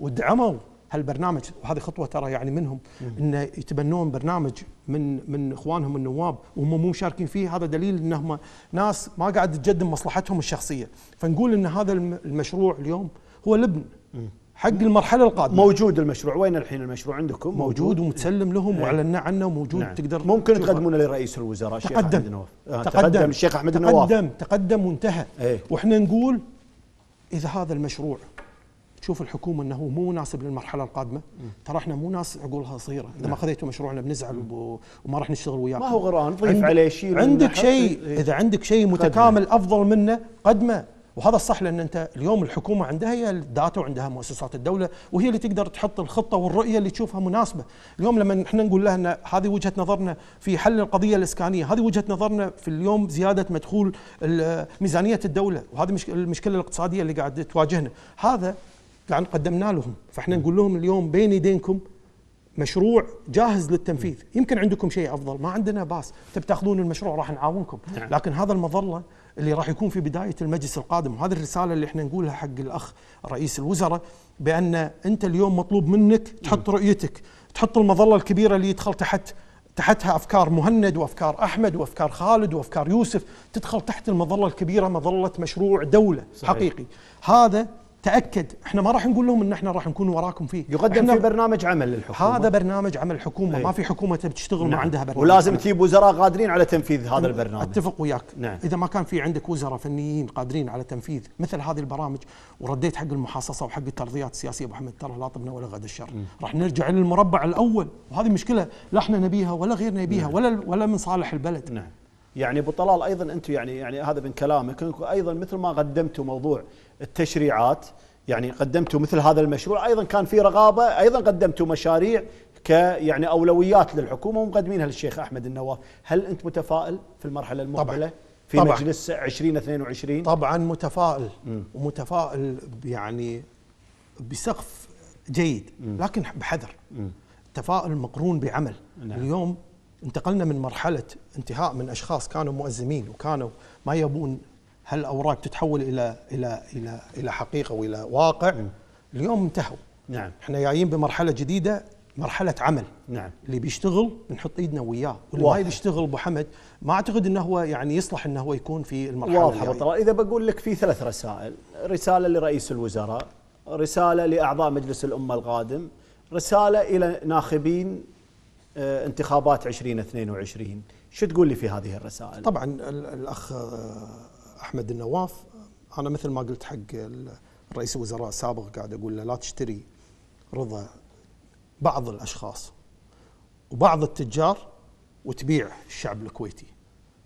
ودعموا هالبرنامج وهذه خطوه ترى يعني منهم ان يتبنون برنامج من من اخوانهم النواب وهم مو مشاركين فيه هذا دليل انهم ناس ما قاعد تقدم مصلحتهم الشخصيه فنقول ان هذا المشروع اليوم هو لبن حق المرحله القادمه موجود المشروع وين الحين المشروع عندكم موجود, موجود ومتسلم لهم ايه وعلنا عنه وموجود نعم. تقدر ممكن تقدمونه لرئيس الوزراء تقدم. الشيخ احمد النواف آه، تقدم, تقدم الشيخ احمد النواف تقدم تقدم وانتهى ايه واحنا نقول اذا هذا المشروع تشوف الحكومه انه مو مناسب للمرحله القادمه ترى احنا مو ناس عقولها صغيره اذا ما نعم. خذيتوا مشروعنا بنزعل وما راح نشتغل وياكم ما هو غران ضيف عليه شيء عندك شيء إيه. اذا عندك شيء متكامل افضل منه قدمه وهذا الصح لان انت اليوم الحكومه عندها هي الداتا وعندها مؤسسات الدوله وهي اللي تقدر تحط الخطه والرؤيه اللي تشوفها مناسبه، اليوم لما احنا نقول لها ان هذه وجهه نظرنا في حل القضيه الاسكانيه، هذه وجهه نظرنا في اليوم زياده مدخول ميزانيه الدوله وهذه المشكله الاقتصاديه اللي قاعد تواجهنا، هذا قاعد قدمنا لهم، فاحنا نقول لهم اليوم بين ايدينكم مشروع جاهز للتنفيذ يمكن عندكم شيء افضل ما عندنا باس تبتاخذون المشروع راح نعاونكم نعم. لكن هذا المظله اللي راح يكون في بدايه المجلس القادم وهذه الرساله اللي احنا نقولها حق الاخ رئيس الوزراء بان انت اليوم مطلوب منك تحط رؤيتك تحط المظله الكبيره اللي يدخل تحت تحتها افكار مهند وافكار احمد وافكار خالد وافكار يوسف تدخل تحت المظله الكبيره مظله مشروع دوله صحيح. حقيقي هذا تاكد احنا ما راح نقول لهم ان احنا راح نكون وراكم فيه يقدم في برنامج عمل للحكومه هذا برنامج عمل الحكومه ايه؟ ما في حكومه بتشتغل نعم. ما عندها برنامج ولازم تجيب وزراء قادرين على تنفيذ هذا البرنامج اتفق وياك نعم. اذا ما كان في عندك وزراء فنيين قادرين على تنفيذ مثل هذه البرامج ورديت حق المحاصصه وحق الترضيات السياسيه ابو حمد ترى لا طبنا ولا غد الشر راح نرجع للمربع الاول وهذه مشكله لا احنا نبيها ولا غيرنا يبيها نعم. ولا ولا من صالح البلد نعم يعني ابو طلال ايضا انتم يعني يعني هذا من كلامك ايضا مثل ما قدمتوا موضوع التشريعات يعني قدمتوا مثل هذا المشروع ايضا كان في رغابه ايضا قدمتوا مشاريع ك يعني اولويات للحكومه ومقدمينها للشيخ احمد النواف هل انت متفائل في المرحله المقبله طبعًا في طبعًا مجلس 2022 طبعا متفائل ومتفائل يعني بسقف جيد لكن بحذر م. مقرون بعمل نعم. اليوم انتقلنا من مرحله انتهاء من اشخاص كانوا مؤزمين وكانوا ما يبون هل الاوراق تتحول الى الى الى الى حقيقه والى واقع م. نعم. اليوم انتهوا نعم احنا جايين بمرحله جديده مرحله عمل نعم اللي بيشتغل بنحط ايدنا وياه واللي ما يشتغل ابو حمد ما اعتقد انه هو يعني يصلح انه هو يكون في المرحله واضحه اذا بقول لك في ثلاث رسائل رساله لرئيس الوزراء رساله لاعضاء مجلس الامه القادم رساله الى ناخبين آه، انتخابات 2022 شو تقول لي في هذه الرسائل طبعا الاخ آه، احمد النواف انا مثل ما قلت حق رئيس الوزراء السابق قاعد اقول له لا تشتري رضا بعض الاشخاص وبعض التجار وتبيع الشعب الكويتي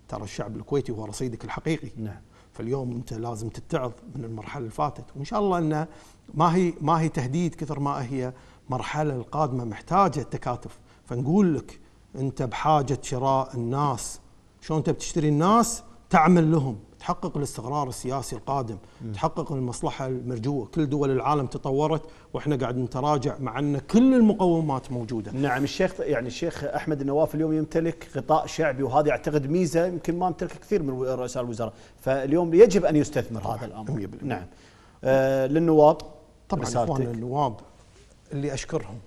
ترى الشعب الكويتي هو رصيدك الحقيقي نعم فاليوم انت لازم تتعظ من المرحله اللي فاتت وان شاء الله انه ما هي ما هي تهديد كثر ما هي مرحله القادمه محتاجه التكاتف فنقول لك انت بحاجه شراء الناس شلون انت بتشتري الناس تعمل لهم تحقق الاستقرار السياسي القادم م. تحقق المصلحة المرجوة كل دول العالم تطورت وإحنا قاعد نتراجع مع أن كل المقومات موجودة نعم الشيخ يعني الشيخ أحمد النواف اليوم يمتلك غطاء شعبي وهذا أعتقد ميزة يمكن ما امتلك كثير من رؤساء الوزراء فاليوم يجب أن يستثمر هذا الأمر نعم آه للنواب طبعا إخواننا النواب اللي أشكرهم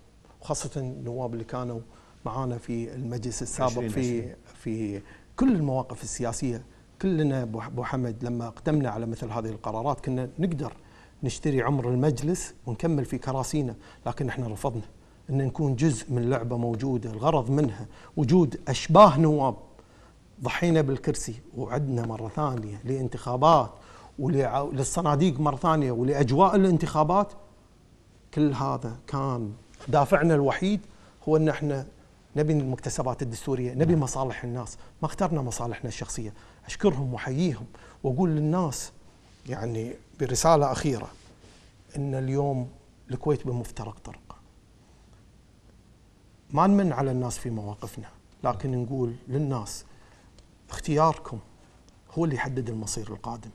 خاصة النواب اللي كانوا معانا في المجلس السابق في في كل المواقف السياسيه كلنا ابو حمد لما اقدمنا على مثل هذه القرارات كنا نقدر نشتري عمر المجلس ونكمل في كراسينا لكن احنا رفضنا ان نكون جزء من لعبه موجوده الغرض منها وجود اشباه نواب ضحينا بالكرسي وعدنا مره ثانيه لانتخابات وللصناديق مره ثانيه ولاجواء الانتخابات كل هذا كان دافعنا الوحيد هو ان احنا نبي المكتسبات الدستوريه، نبي نعم. مصالح الناس، ما اخترنا مصالحنا الشخصيه، أشكرهم وأحييهم وأقول للناس يعني برسالة أخيرة أن اليوم الكويت بمفترق طرق ما نمن على الناس في مواقفنا لكن نقول للناس اختياركم هو اللي يحدد المصير القادم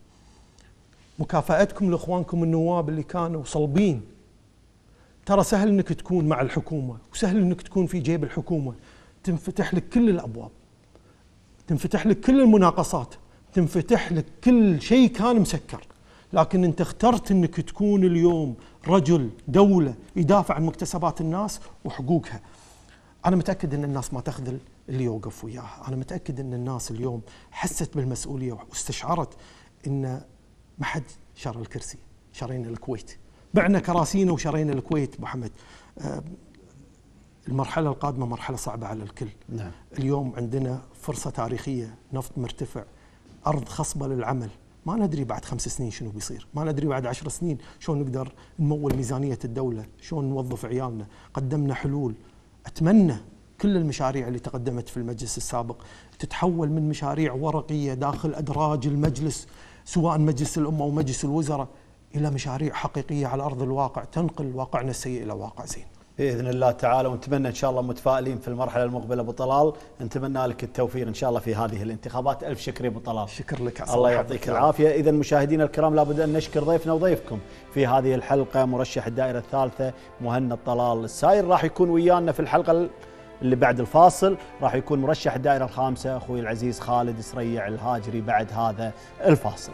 مكافاتكم لاخوانكم النواب اللي كانوا صلبين ترى سهل انك تكون مع الحكومه وسهل انك تكون في جيب الحكومه تنفتح لك كل الابواب تنفتح لك كل المناقصات تنفتح لك كل شيء كان مسكر لكن انت اخترت انك تكون اليوم رجل دولة يدافع عن مكتسبات الناس وحقوقها انا متأكد ان الناس ما تخذل اللي يوقف وياها انا متأكد ان الناس اليوم حست بالمسؤولية واستشعرت ان ما حد شرى الكرسي شرينا الكويت بعنا كراسينا وشرينا الكويت محمد المرحلة القادمة مرحلة صعبة على الكل نعم. اليوم عندنا فرصة تاريخية نفط مرتفع أرض خصبة للعمل ما ندري بعد خمس سنين شنو بيصير ما ندري بعد عشر سنين شلون نقدر نمول ميزانية الدولة شلون نوظف عيالنا قدمنا حلول أتمنى كل المشاريع اللي تقدمت في المجلس السابق تتحول من مشاريع ورقية داخل أدراج المجلس سواء مجلس الأمة أو مجلس الوزراء إلى مشاريع حقيقية على أرض الواقع تنقل واقعنا السيء إلى واقع زين باذن الله تعالى ونتمنى ان شاء الله متفائلين في المرحله المقبله ابو طلال نتمنى لك التوفيق ان شاء الله في هذه الانتخابات الف شكر يا ابو طلال شكر لك الله يعطيك العافيه اذا مشاهدينا الكرام لابد ان نشكر ضيفنا وضيفكم في هذه الحلقه مرشح الدائره الثالثه مهند طلال الساير راح يكون ويانا في الحلقه اللي بعد الفاصل راح يكون مرشح الدائره الخامسه اخوي العزيز خالد سريع الهاجري بعد هذا الفاصل.